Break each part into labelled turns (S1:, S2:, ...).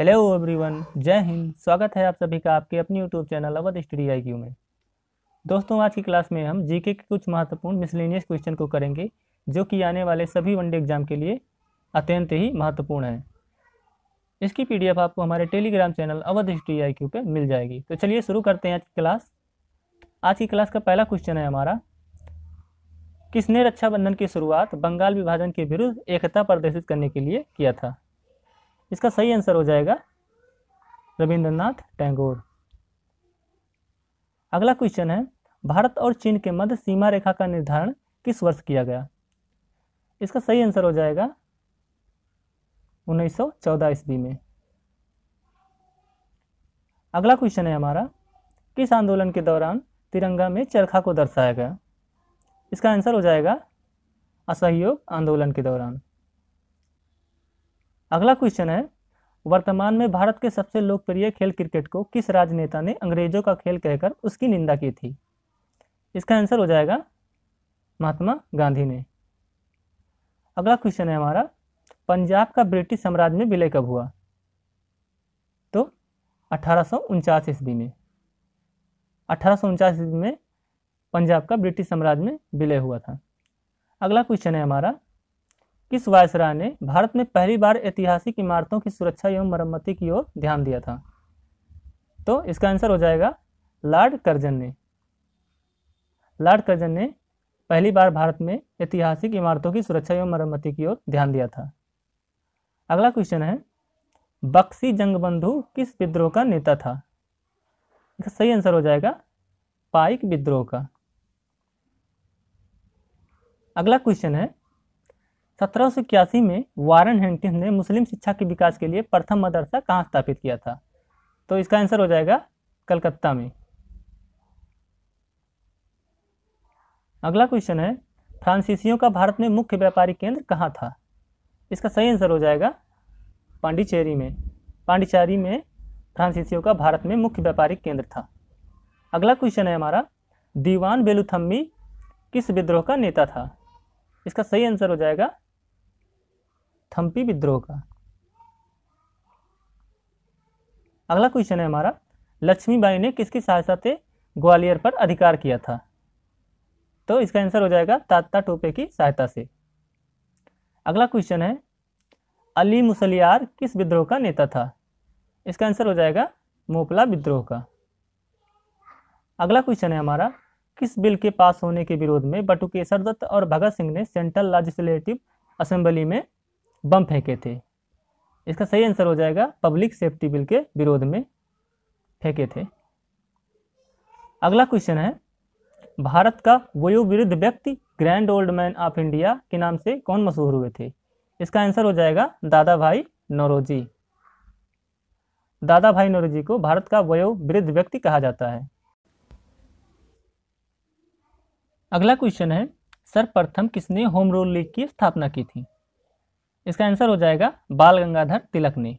S1: hello everyone जय हिंद स्वागत है आप सभी का आपके अपने YouTube channel Awadh study I Q में दोस्तों आज की क्लास में हम जीके के कुछ महत्वपूर्ण मिसलिनियस क्वेश्चन को करेंगे जो कि आने वाले सभी वनडे एग्जाम के लिए अत्यंत ही महत्वपूर्ण है इसकी पीडीएफ आपको हमारे Telegram channel Awadh study I Q पर मिल जाएगी तो चलिए शुरू करते हैं आज की क्लास आज की क्लास का पहला क्वेश्चन है हमारा किसने रक्षाबंधन की शुरुआत बंगाल विभाजन के विरुद्ध एकता प्रदर्शित करने के लिए किया था इसका सही आंसर हो जाएगा रविंद्रनाथ टैगोर अगला क्वेश्चन है भारत और चीन के मध्य सीमा रेखा का निर्धारण किस वर्ष किया गया इसका सही आंसर हो जाएगा 1914 ईस्वी में अगला क्वेश्चन है हमारा किस आंदोलन के दौरान तिरंगा में चरखा को दर्शाया गया इसका आंसर हो जाएगा असहयोग आंदोलन के दौरान अगला क्वेश्चन है वर्तमान में भारत के सबसे लोकप्रिय खेल क्रिकेट को किस राजनेता ने अंग्रेजों का खेल कहकर उसकी निंदा की थी इसका आंसर हो जाएगा महात्मा गांधी ने अगला क्वेश्चन है हमारा पंजाब का ब्रिटिश साम्राज्य में विलय कब हुआ तो अठारह ईस्वी में अठारह ईस्वी में पंजाब का ब्रिटिश साम्राज्य में विलय हुआ था अगला क्वेश्चन है हमारा किस वायसराय ने भारत में पहली बार ऐतिहासिक इमारतों की सुरक्षा एवं मरम्मति की ओर ध्यान दिया था तो इसका आंसर हो जाएगा लॉर्ड कर्जन ने लॉर्ड कर्जन ने पहली बार भारत में ऐतिहासिक इमारतों की सुरक्षा एवं मरम्मति की ओर ध्यान दिया था अगला क्वेश्चन है बक्सी जंगबंधु किस विद्रोह का नेता था इसका सही आंसर हो जाएगा पाइक विद्रोह का अगला क्वेश्चन है सत्रह में वारन हेंटिस ने मुस्लिम शिक्षा के विकास के लिए प्रथम मदरसा कहाँ स्थापित किया था तो इसका आंसर हो जाएगा कलकत्ता में अगला क्वेश्चन है फ्रांसीसियों का भारत में मुख्य व्यापारिक केंद्र कहाँ था इसका सही आंसर हो जाएगा पांडिचेरी में पांडिचेरी में फ्रांसीसियों का भारत में मुख्य व्यापारिक केंद्र था अगला क्वेश्चन है हमारा दीवान बेलुथम्बी किस विद्रोह का नेता था इसका सही आंसर हो जाएगा थम्पी विद्रोह का अगला क्वेश्चन है हमारा लक्ष्मीबाई ने किसकी सहायता से ग्वालियर पर अधिकार किया था तो इसका आंसर हो जाएगा तात्ता टोपे की सहायता से अगला क्वेश्चन है अली मुसलियार किस विद्रोह का नेता था इसका आंसर हो जाएगा मोपला विद्रोह का अगला क्वेश्चन है हमारा किस बिल के पास होने के विरोध में बटुकेसर दत्त और भगत सिंह ने सेंट्रल लेजिस्लेटिव असेंबली में बम फेंके थे इसका सही आंसर हो जाएगा पब्लिक सेफ्टी बिल के विरोध में फेंके थे अगला क्वेश्चन है भारत का वयोवृद्ध व्यक्ति grand old man of India के नाम से कौन मशहूर हुए थे इसका आंसर हो जाएगा दादा भाई नौरोजी दादा भाई नौरोजी को भारत का वयोवृद्ध व्यक्ति कहा जाता है अगला क्वेश्चन है सर्वप्रथम किसने होम रूल लीग की स्थापना की थी इसका आंसर हो जाएगा बाल गंगाधर तिलक ने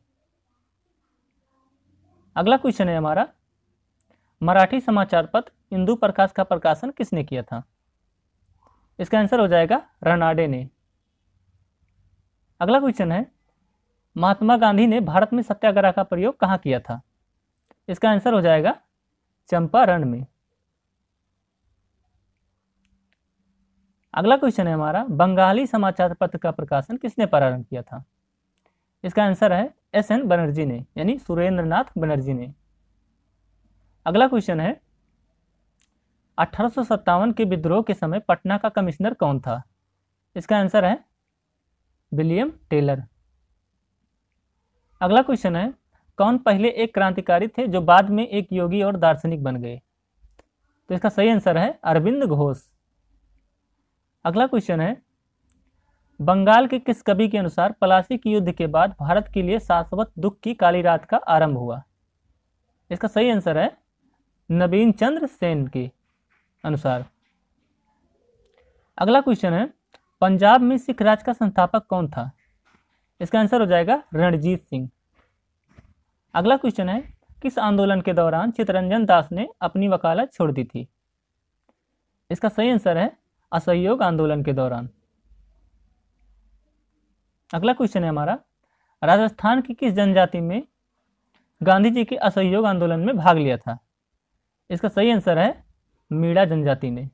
S1: अगला क्वेश्चन है हमारा मराठी समाचार पत्र इंदु प्रकाश का प्रकाशन किसने किया था इसका आंसर हो जाएगा रनाडे ने अगला क्वेश्चन है महात्मा गांधी ने भारत में सत्याग्रह का प्रयोग कहाँ किया था इसका आंसर हो जाएगा चंपारण में अगला क्वेश्चन है हमारा बंगाली समाचार पत्र का प्रकाशन किसने प्रारंभ किया था इसका आंसर है एस एन बनर्जी ने यानी सुरेंद्र नाथ बनर्जी ने अगला क्वेश्चन है अठारह के विद्रोह के समय पटना का कमिश्नर कौन था इसका आंसर है विलियम टेलर अगला क्वेश्चन है कौन पहले एक क्रांतिकारी थे जो बाद में एक योगी और दार्शनिक बन गए तो इसका सही आंसर है अरविंद घोष अगला क्वेश्चन है बंगाल के किस कवि के अनुसार पलासी के युद्ध के बाद भारत के लिए शाश्वत दुख की काली रात का आरंभ हुआ इसका सही आंसर है नवीन चंद्र सेन के अनुसार अगला क्वेश्चन है पंजाब में सिख राज का संस्थापक कौन था इसका आंसर हो जाएगा रणजीत सिंह अगला क्वेश्चन है किस आंदोलन के दौरान चितरंजन दास ने अपनी वकालत छोड़ दी थी इसका सही आंसर है असहयोग आंदोलन के दौरान अगला क्वेश्चन है हमारा राजस्थान की किस जनजाति में गांधी जी के असहयोग आंदोलन में भाग लिया था इसका सही आंसर है मीणा जनजाति ने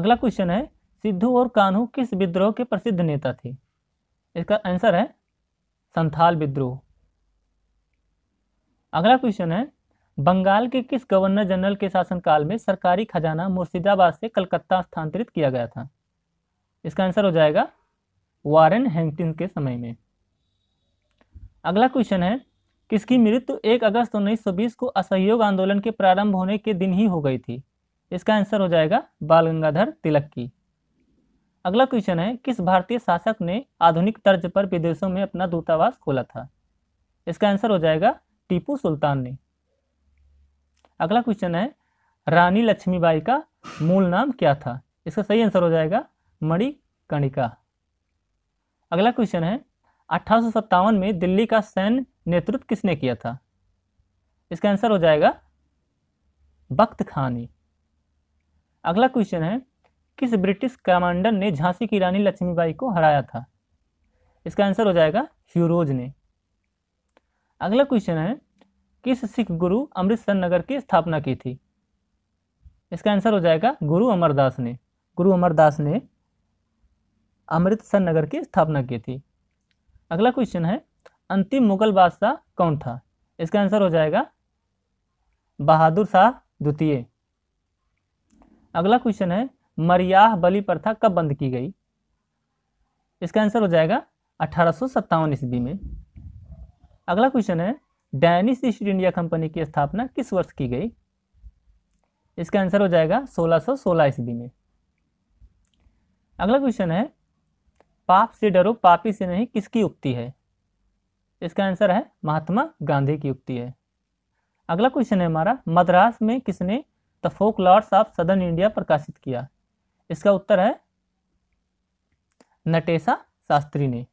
S1: अगला क्वेश्चन है सिद्धू और कान्हू किस विद्रोह के प्रसिद्ध नेता थे इसका आंसर है संथाल विद्रोह अगला क्वेश्चन है बंगाल के किस गवर्नर जनरल के शासनकाल में सरकारी खजाना मुर्शिदाबाद से कलकत्ता स्थानांतरित किया गया था इसका आंसर हो जाएगा वारेन हैंगटिन के समय में अगला क्वेश्चन है किसकी मृत्यु एक अगस्त उन्नीस सौ बीस को असहयोग आंदोलन के प्रारंभ होने के दिन ही हो गई थी इसका आंसर हो जाएगा बाल गंगाधर तिलक की अगला क्वेश्चन है किस भारतीय शासक ने आधुनिक तर्ज पर विदेशों में अपना दूतावास खोला था इसका आंसर हो जाएगा टीपू सुल्तान ने अगला क्वेश्चन है रानी लक्ष्मीबाई का मूल नाम क्या था इसका सही आंसर हो जाएगा मणिकणिका अगला क्वेश्चन है अठारह में दिल्ली का सैन्य नेतृत्व किसने किया था इसका आंसर हो जाएगा बख्त खानी अगला क्वेश्चन है किस ब्रिटिश कमांडर ने झांसी की रानी लक्ष्मीबाई को हराया था इसका आंसर हो जाएगा ह्यूरोज ने अगला क्वेश्चन है किस सिख गुरु अमृतसर नगर की स्थापना की थी इसका आंसर हो जाएगा गुरु अमरदास ने गुरु अमरदास ने अमृतसर नगर की स्थापना की थी अगला क्वेश्चन है अंतिम मुगल बादशाह कौन था इसका आंसर हो जाएगा बहादुर शाह द्वितीय अगला क्वेश्चन है मरियाह बलि प्रथा कब बंद की गई इसका आंसर हो जाएगा अठारह ईस्वी में अगला क्वेश्चन है डैनिश ईस्ट इंडिया कंपनी की स्थापना किस वर्ष की गई इसका आंसर हो जाएगा 1616 ईस्वी में अगला क्वेश्चन है पाप से डरो पापी से नहीं किसकी उक्ति है इसका आंसर है महात्मा गांधी की उक्ति है अगला क्वेश्चन है हमारा मद्रास में किसने the folk lords of southern India प्रकाशित किया इसका उत्तर है नटेशा शास्त्री ने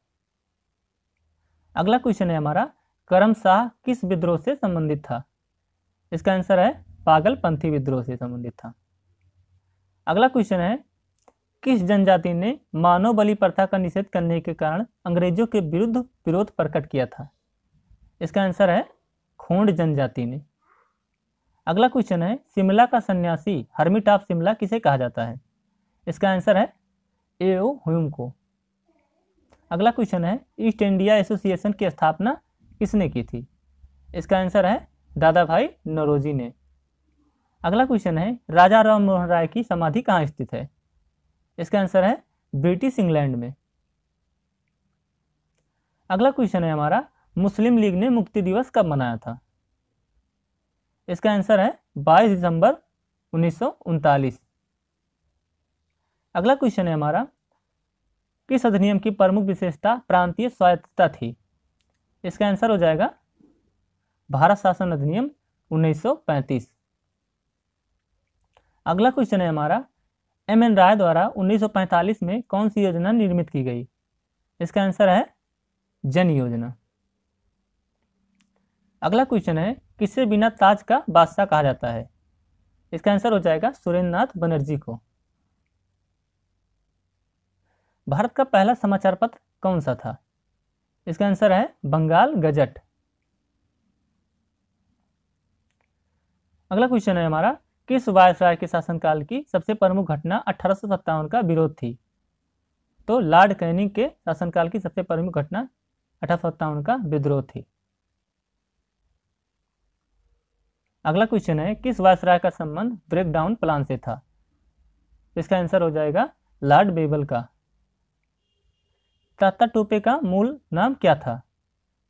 S1: अगला क्वेश्चन है हमारा करम शाह किस विद्रोह से संबंधित था इसका आंसर है पागलपंथी विद्रोह से संबंधित था अगला क्वेश्चन है किस जनजाति ने मानव बलि प्रथा का निषेध करने के कारण अंग्रेजों के विरुद्ध विरोध प्रकट किया था इसका आंसर है खोंड जनजाति ने अगला क्वेश्चन है शिमला का सन्यासी हरमिट ऑफ शिमला किसे कहा जाता है इसका आंसर है एओ ओ ह्यूम को अगला क्वेश्चन है ईस्ट इंडिया एसोसिएशन की स्थापना किसने की थी इसका आंसर है दादा भाई नरोजी ने अगला क्वेश्चन है राजा राम मोहन राय की समाधि कहाँ स्थित है इसका आंसर है ब्रिटिश इंग्लैंड में अगला क्वेश्चन है हमारा मुस्लिम लीग ने मुक्ति दिवस कब मनाया था इसका आंसर है 22 दिसंबर उन्नीस अगला क्वेश्चन है हमारा किस अधिनियम की प्रमुख विशेषता प्रांतीय स्वायत्तता थी इसका आंसर हो जाएगा भारत शासन अधिनियम 1935 अगला क्वेश्चन है हमारा एम एन राय द्वारा 1945 में कौन सी योजना निर्मित की गई इसका आंसर है जन योजना अगला क्वेश्चन है किसे बिना ताज का बादशाह कहा जाता है इसका आंसर हो जाएगा सुरेंद्र नाथ बनर्जी को भारत का पहला समाचार पत्र कौन सा था इसका आंसर है बंगाल गजट अगला क्वेश्चन है हमारा किस वायसराय के शासनकाल की सबसे प्रमुख घटना अठारह का विरोध थी तो लॉर्ड कैनिंग के शासनकाल की सबसे प्रमुख घटना अठारह का विद्रोह थी अगला क्वेश्चन है किस वायसराय का संबंध ब्रेकडाउन प्लान से था इसका आंसर हो जाएगा लॉर्ड बेबल का तात्ता टोपे का मूल नाम क्या था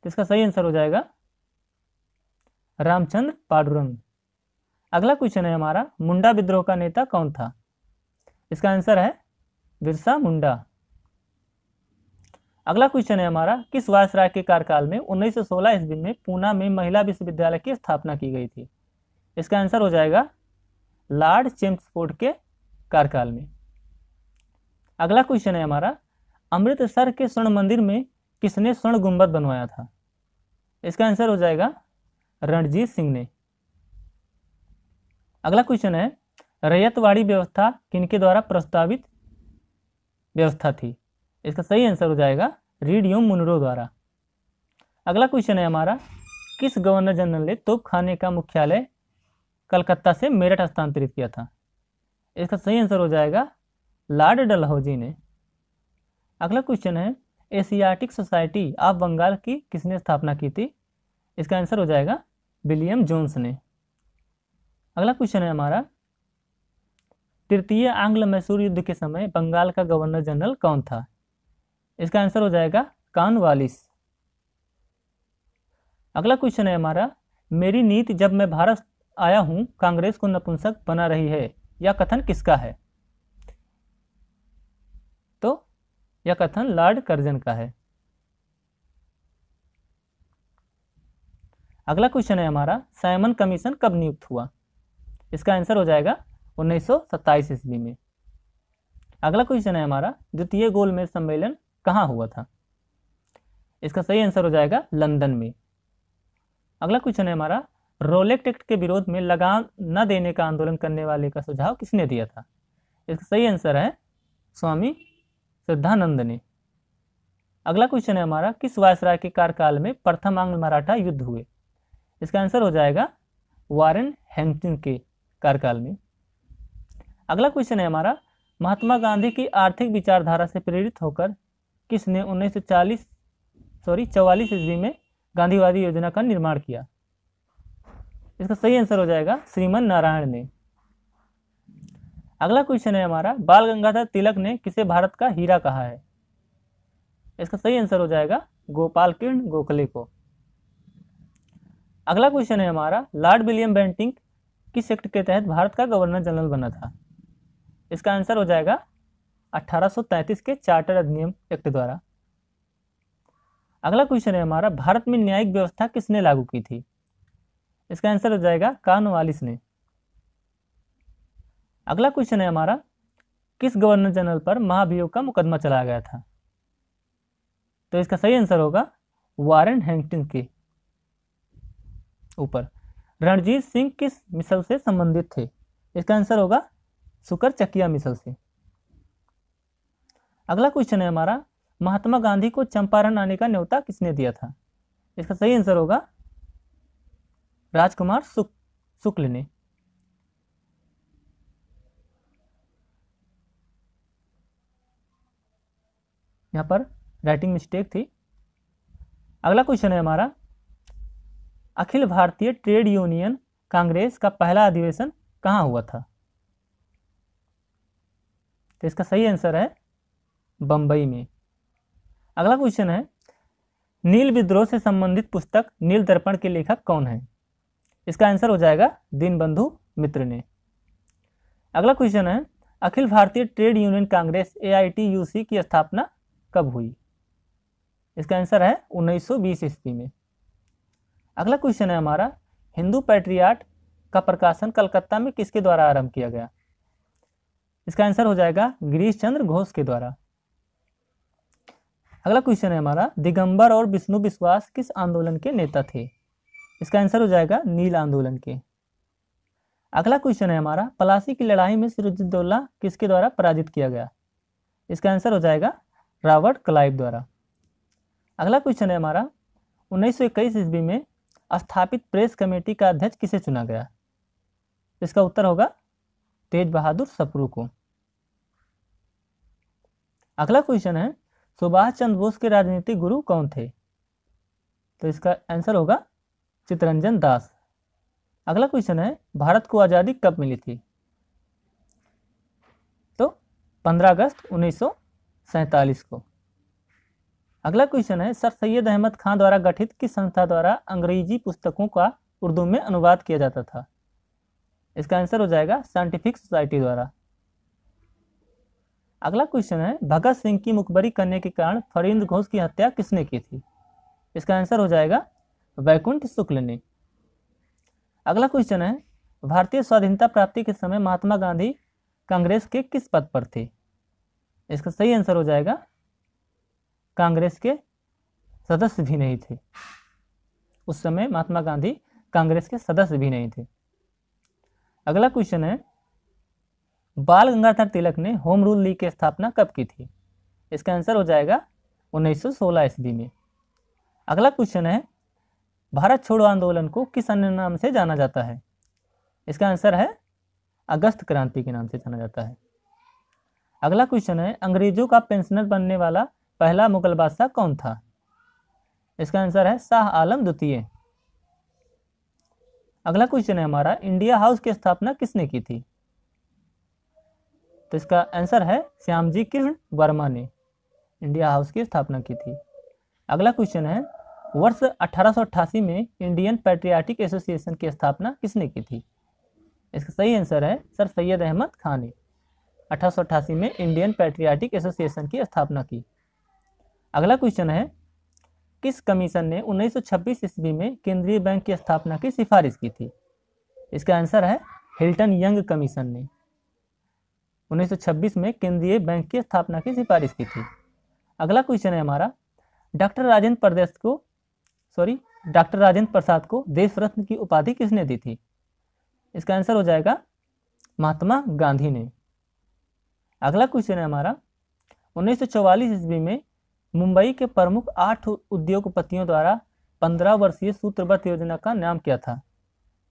S1: तो इसका सही आंसर हो जाएगा रामचंद्र पाडुरंग अगला क्वेश्चन है हमारा मुंडा विद्रोह का नेता कौन था इसका आंसर है बिरसा मुंडा अगला क्वेश्चन है हमारा किस वायसराय के कार्यकाल में 1916 सौ ईस्वी में पूना में महिला विश्वविद्यालय की स्थापना की गई थी इसका आंसर हो जाएगा लॉर्ड चेम्सफोर्ड के कार्यकाल में अगला क्वेश्चन है हमारा अमृतसर के स्वर्ण मंदिर में किसने स्वर्ण गुंबद बनवाया था इसका आंसर हो जाएगा रणजीत सिंह ने अगला क्वेश्चन है रैयतवाड़ी व्यवस्था किनके द्वारा प्रस्तावित व्यवस्था थी इसका सही आंसर हो जाएगा रीडियो मुनरो द्वारा अगला क्वेश्चन है हमारा किस गवर्नर जनरल ने तोपखाने का मुख्यालय कलकत्ता से मेरठ हस्तांतरित किया था इसका सही आंसर हो जाएगा लॉर्ड डलहौजी ने अगला क्वेश्चन है एशियाटिक सोसाइटी ऑफ बंगाल की किसने स्थापना की थी इसका आंसर हो जाएगा विलियम जोन्स ने अगला क्वेश्चन है हमारा तृतीय आंग्ल मैसूर युद्ध के समय बंगाल का गवर्नर जनरल कौन था इसका आंसर हो जाएगा कान वालिस अगला क्वेश्चन है हमारा मेरी नीति जब मैं भारत आया हूं कांग्रेस को नपुंसक बना रही है यह कथन किसका है यह कथन लॉर्ड कर्जन का है अगला क्वेश्चन है हमारा साइमन कमीशन कब नियुक्त हुआ इसका आंसर हो जाएगा उन्नीस ईस्वी में अगला क्वेश्चन है हमारा द्वितीय गोलमेज सम्मेलन कहाँ हुआ था इसका सही आंसर हो जाएगा लंदन में अगला क्वेश्चन है हमारा रोलेक्ट एक्ट के विरोध में लगाम न देने का आंदोलन करने वाले का सुझाव किसने दिया था इसका सही आंसर है स्वामी नंदनी अगला क्वेश्चन है हमारा किस वायसराय के कार्यकाल में प्रथम आंग्ल मराठा युद्ध हुए इसका आंसर हो जाएगा वारेन हेंगटिन के कार्यकाल में अगला क्वेश्चन है हमारा महात्मा गांधी की आर्थिक विचारधारा से प्रेरित होकर किसने 1940 सॉरी चौवालीस ईस्वी में गांधीवादी योजना का निर्माण किया इसका सही आंसर हो जाएगा श्रीमन नारायण ने अगला क्वेश्चन है हमारा बाल गंगाधर तिलक ने किसे भारत का हीरा कहा है इसका सही आंसर हो जाएगा गोपाल किरण गोखले को अगला क्वेश्चन है हमारा लॉर्ड विलियम बेंटिंग किस एक्ट के तहत भारत का गवर्नर जनरल बना था इसका आंसर हो जाएगा 1833 के चार्टर अधिनियम एक्ट द्वारा अगला क्वेश्चन है हमारा भारत में न्यायिक व्यवस्था किसने लागू की थी इसका आंसर हो जाएगा कानवालिस ने अगला क्वेश्चन है हमारा किस गवर्नर जनरल पर महाभियोग का मुकदमा चलाया गया था तो इसका सही आंसर होगा वारन हैंगटिन के ऊपर रणजीत सिंह किस मिसल से संबंधित थे इसका आंसर होगा सुकर चकिया मिसल से अगला क्वेश्चन है हमारा महात्मा गांधी को चंपारण आने का न्योता किसने दिया था इसका सही आंसर होगा राजकुमार शुक्ल ने यहाँ पर राइटिंग मिस्टेक थी अगला क्वेश्चन है हमारा अखिल भारतीय ट्रेड यूनियन कांग्रेस का पहला अधिवेशन कहाँ हुआ था तो इसका सही आंसर है बम्बई में अगला क्वेश्चन है नील विद्रोह से संबंधित पुस्तक नील दर्पण के लेखक कौन है इसका आंसर हो जाएगा दीनबंधु मित्र ने अगला क्वेश्चन है अखिल भारतीय ट्रेड यूनियन कांग्रेस ए की स्थापना कब हुई इसका आंसर है 1920 सौ ईस्वी में अगला क्वेश्चन है हमारा हिंदू पैट्रियाट का प्रकाशन कलकत्ता में किसके द्वारा आरंभ किया गया इसका आंसर हो जाएगा गिरीश चंद्र घोष के द्वारा अगला क्वेश्चन है हमारा दिगंबर और विष्णु विश्वास किस आंदोलन के नेता थे इसका आंसर हो जाएगा नील आंदोलन के अगला क्वेश्चन है हमारा पलासी की लड़ाई में सिरुजुद्दौला किसके द्वारा पराजित किया गया इसका आंसर हो जाएगा रॉबर्ट क्लाइव द्वारा अगला क्वेश्चन है हमारा 1921 सौ ईस्वी में स्थापित प्रेस कमेटी का अध्यक्ष किसे चुना गया इसका उत्तर होगा तेज बहादुर सप्रू को अगला क्वेश्चन है सुभाष चंद्र बोस के राजनीतिक गुरु कौन थे तो इसका आंसर होगा चितरंजन दास अगला क्वेश्चन है भारत को आज़ादी कब मिली थी तो 15 अगस्त उन्नीस सैतालीस को अगला क्वेश्चन है सर सैयद अहमद खान द्वारा गठित किस संस्था द्वारा अंग्रेजी पुस्तकों का उर्दू में अनुवाद किया जाता था इसका आंसर हो जाएगा साइंटिफिक सोसाइटी द्वारा अगला क्वेश्चन है भगत सिंह की मुखबरी करने के कारण फरिंद घोष की हत्या किसने की थी इसका आंसर हो जाएगा वैकुंठ शुक्ल ने अगला क्वेश्चन है भारतीय स्वाधीनता प्राप्ति के समय महात्मा गांधी कांग्रेस के किस पद पर थे इसका सही आंसर हो जाएगा कांग्रेस के सदस्य भी नहीं थे उस समय महात्मा गांधी कांग्रेस के सदस्य भी नहीं थे अगला क्वेश्चन है बाल गंगाधर तिलक ने होम रूल लीग की स्थापना कब की थी इसका आंसर हो जाएगा 1916 ईस्वी में अगला क्वेश्चन है भारत छोड़ो आंदोलन को किस अन्य नाम से जाना जाता है इसका आंसर है अगस्त क्रांति के नाम से जाना जाता है अगला क्वेश्चन है अंग्रेजों का पेंशनर बनने वाला पहला मुगल बादशाह कौन था इसका आंसर है शाह आलम द्वितीय अगला क्वेश्चन है हमारा इंडिया हाउस की स्थापना किसने की थी तो इसका आंसर है श्यामजी कृष्ण वर्मा ने इंडिया हाउस की स्थापना की थी अगला क्वेश्चन है वर्ष 1888 में इंडियन पैट्रियाटिक एसोसिएशन की स्थापना किसने की थी इसका सही आंसर है सर सैयद अहमद खान ने अठारह में इंडियन पैट्रियाटिक एसोसिएशन की स्थापना की अगला क्वेश्चन है किस कमीशन ने 1926 ईस्वी में केंद्रीय बैंक की स्थापना की सिफारिश की थी इसका आंसर है हिल्टन यंग कमीशन ने 1926 में केंद्रीय बैंक की स्थापना की सिफारिश की थी अगला क्वेश्चन है हमारा डॉक्टर राजेंद्र प्रदेश को सॉरी डॉक्टर राजेंद्र प्रसाद को देश रत्न की उपाधि किसने दी थी इसका आंसर हो जाएगा महात्मा गांधी ने अगला क्वेश्चन है हमारा 1944 ईस्वी में मुंबई के प्रमुख आठ उद्योगपतियों द्वारा पंद्रह वर्षीय सूत्रबद्ध योजना का नाम क्या था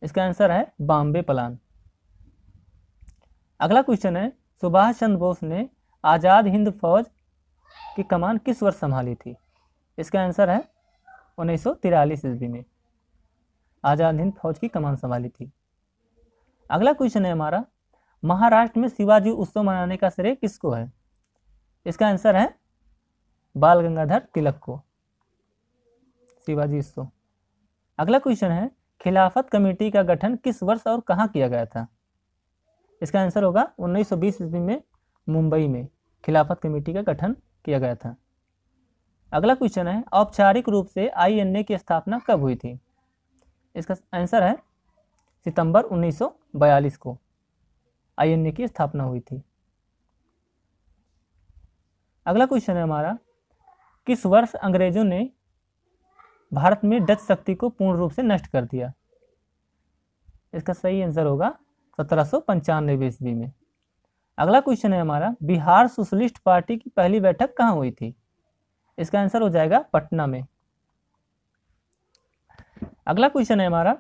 S1: इसका आंसर है बॉम्बे प्लान अगला क्वेश्चन है सुभाष चंद्र बोस ने आज़ाद हिंद फौज की कमान किस वर्ष संभाली थी इसका आंसर है उन्नीस सौ ईस्वी में आज़ाद हिंद फौज की कमान संभाली थी अगला क्वेश्चन है हमारा महाराष्ट्र में शिवाजी उत्सव मनाने का श्रेय किसको है इसका आंसर है बाल गंगाधर तिलक को शिवाजी उत्सव अगला क्वेश्चन है खिलाफत कमेटी का गठन किस वर्ष और कहाँ किया गया था इसका आंसर होगा 1920 ईस्वी में मुंबई में खिलाफत कमेटी का गठन किया गया था अगला क्वेश्चन है औपचारिक रूप से आई की स्थापना कब हुई थी इसका आंसर है सितंबर 1942 को आई की स्थापना हुई थी अगला क्वेश्चन है हमारा किस वर्ष अंग्रेजों ने भारत में डच शक्ति को पूर्ण रूप से नष्ट कर दिया इसका सही आंसर होगा सत्रह सौ पंचानवे ईस्वी में अगला क्वेश्चन है हमारा बिहार सोशलिस्ट पार्टी की पहली बैठक कहाँ हुई थी इसका आंसर हो जाएगा पटना में अगला क्वेश्चन है हमारा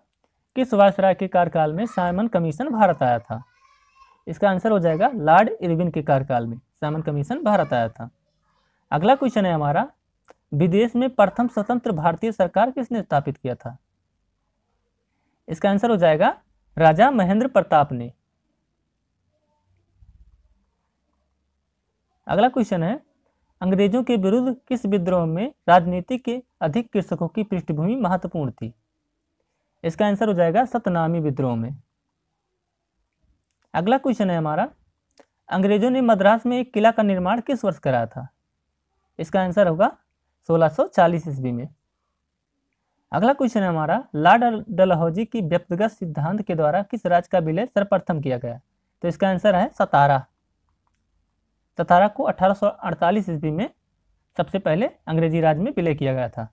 S1: किस वायसराय के कार्यकाल में साइमन कमीशन भारत आया था इसका आंसर हो जाएगा लॉर्ड इरविन के कार्यकाल में सामन कमीशन भारत आया था अगला क्वेश्चन है हमारा विदेश में प्रथम स्वतंत्र भारतीय सरकार किसने स्थापित किया था इसका आंसर हो जाएगा राजा महेंद्र प्रताप ने अगला क्वेश्चन है अंग्रेजों के विरुद्ध किस विद्रोह में राजनीति के अधिक कृषकों की पृष्ठभूमि महत्वपूर्ण थी इसका आंसर हो जाएगा सतनामी विद्रोह में अगला क्वेश्चन है हमारा अंग्रेजों ने मद्रास में एक किला का निर्माण किस वर्ष कराया था इसका आंसर होगा 1640 ईस्वी में अगला क्वेश्चन है हमारा लॉर्ड डलहौजी की व्यक्तिगत सिद्धांत के द्वारा किस राज्य का विलय सर्वप्रथम किया गया तो इसका आंसर है सतारा सतारा को 1848 ईस्वी में सबसे पहले अंग्रेजी राज में विलय किया गया था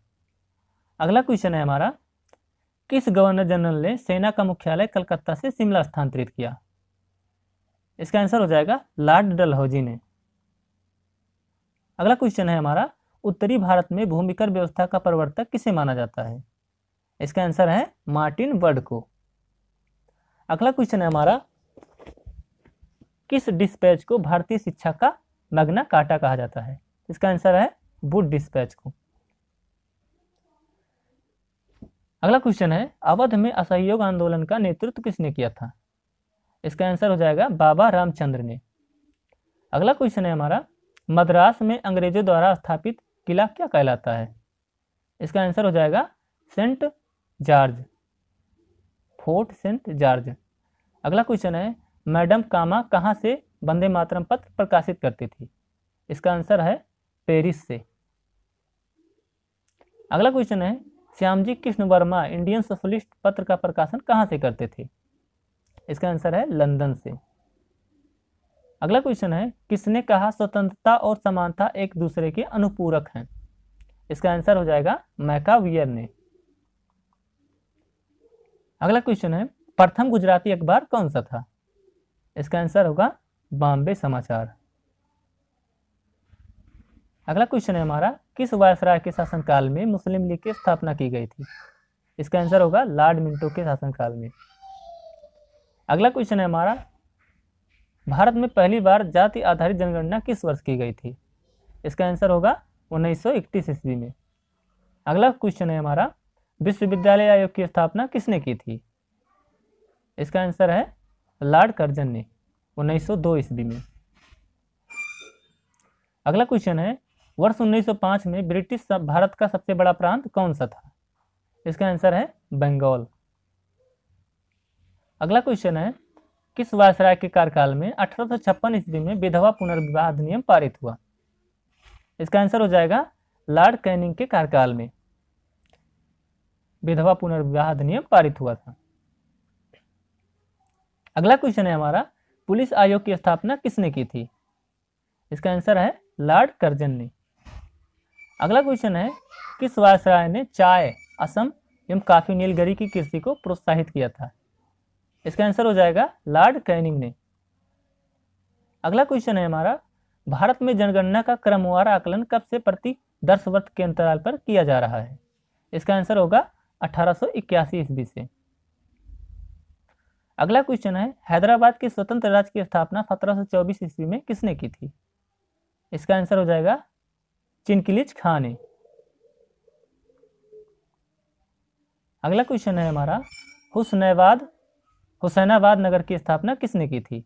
S1: अगला क्वेश्चन है हमारा किस गवर्नर जनरल ने सेना का मुख्यालय कलकत्ता से शिमला स्थानांतरित किया इसका आंसर हो जाएगा लॉर्ड डलहौजी ने अगला क्वेश्चन है हमारा उत्तरी भारत में भूमिकर व्यवस्था का प्रवर्तक किसे माना जाता है इसका आंसर है मार्टिन वर्ड को अगला क्वेश्चन है हमारा किस डिस्पैच को भारतीय शिक्षा का मग्ना काटा कहा जाता है इसका आंसर है बुड डिस्पैच को अगला क्वेश्चन है अवध में असहयोग आंदोलन का नेतृत्व किसने किया था इसका आंसर हो जाएगा बाबा रामचंद्र ने अगला क्वेश्चन है हमारा मद्रास में अंग्रेजों द्वारा स्थापित किला क्या कहलाता है इसका आंसर हो जाएगा Saint George fort Saint George अगला क्वेश्चन है मैडम कामा कहाँ से वंदे मातरम पत्र प्रकाशित करती थी इसका आंसर है पेरिस से अगला क्वेश्चन है श्यामजी कृष्ण वर्मा इंडियन सोशलिस्ट पत्र का प्रकाशन कहाँ से करते थे इसका आंसर है लंदन से अगला क्वेश्चन है किसने कहा स्वतंत्रता और समानता एक दूसरे के अनुपूरक हैं इसका आंसर हो जाएगा मैकावियर ने अगला क्वेश्चन है प्रथम गुजराती अखबार कौन सा था इसका आंसर होगा बॉम्बे समाचार अगला क्वेश्चन है हमारा किस वायसराय के शासनकाल में मुस्लिम लीग की स्थापना की गई थी इसका आंसर होगा लॉर्ड मिंटो के शासनकाल में अगला क्वेश्चन है हमारा भारत में पहली बार जाति आधारित जनगणना किस वर्ष की गई थी इसका आंसर होगा उन्नीस सौ ईस्वी में अगला क्वेश्चन है हमारा विश्वविद्यालय आयोग की स्थापना किसने की थी इसका आंसर है लॉर्ड कर्जन ने 1902 ईस्वी में अगला क्वेश्चन है वर्ष 1905 में ब्रिटिश भारत का सबसे बड़ा प्रांत कौन सा था इसका आंसर है बंगाल अगला क्वेश्चन है किस वायसराय के कार्यकाल में अठारह ईस्वी में विधवा पुनर्विवाह अधिनियम पारित हुआ इसका आंसर हो जाएगा लॉर्ड कैनिंग के कार्यकाल में विधवा पुनर्विवाह अधिनियम पारित हुआ था अगला क्वेश्चन है हमारा पुलिस आयोग की स्थापना किसने की थी इसका आंसर है लॉर्ड कर्जन ने अगला क्वेश्चन है किस वायसराय ने चाय असम एवं काफी नीलगरी की कृषि को प्रोत्साहित किया था इसका आंसर हो जाएगा लॉर्ड कैनिंग ने अगला क्वेश्चन है हमारा भारत में जनगणना का क्रमवार आकलन कब से प्रति दस वर्ष के अंतराल पर किया जा रहा है इसका आंसर होगा अठारह ईस्वी से अगला क्वेश्चन है हैदराबाद के स्वतंत्र राज्य की स्थापना 1724 ईस्वी में किसने की थी इसका आंसर हो जाएगा चिनकिलिज खान ने अगला क्वेश्चन है हमारा हुसनैबाद हुसैनाबाद नगर की स्थापना किसने की थी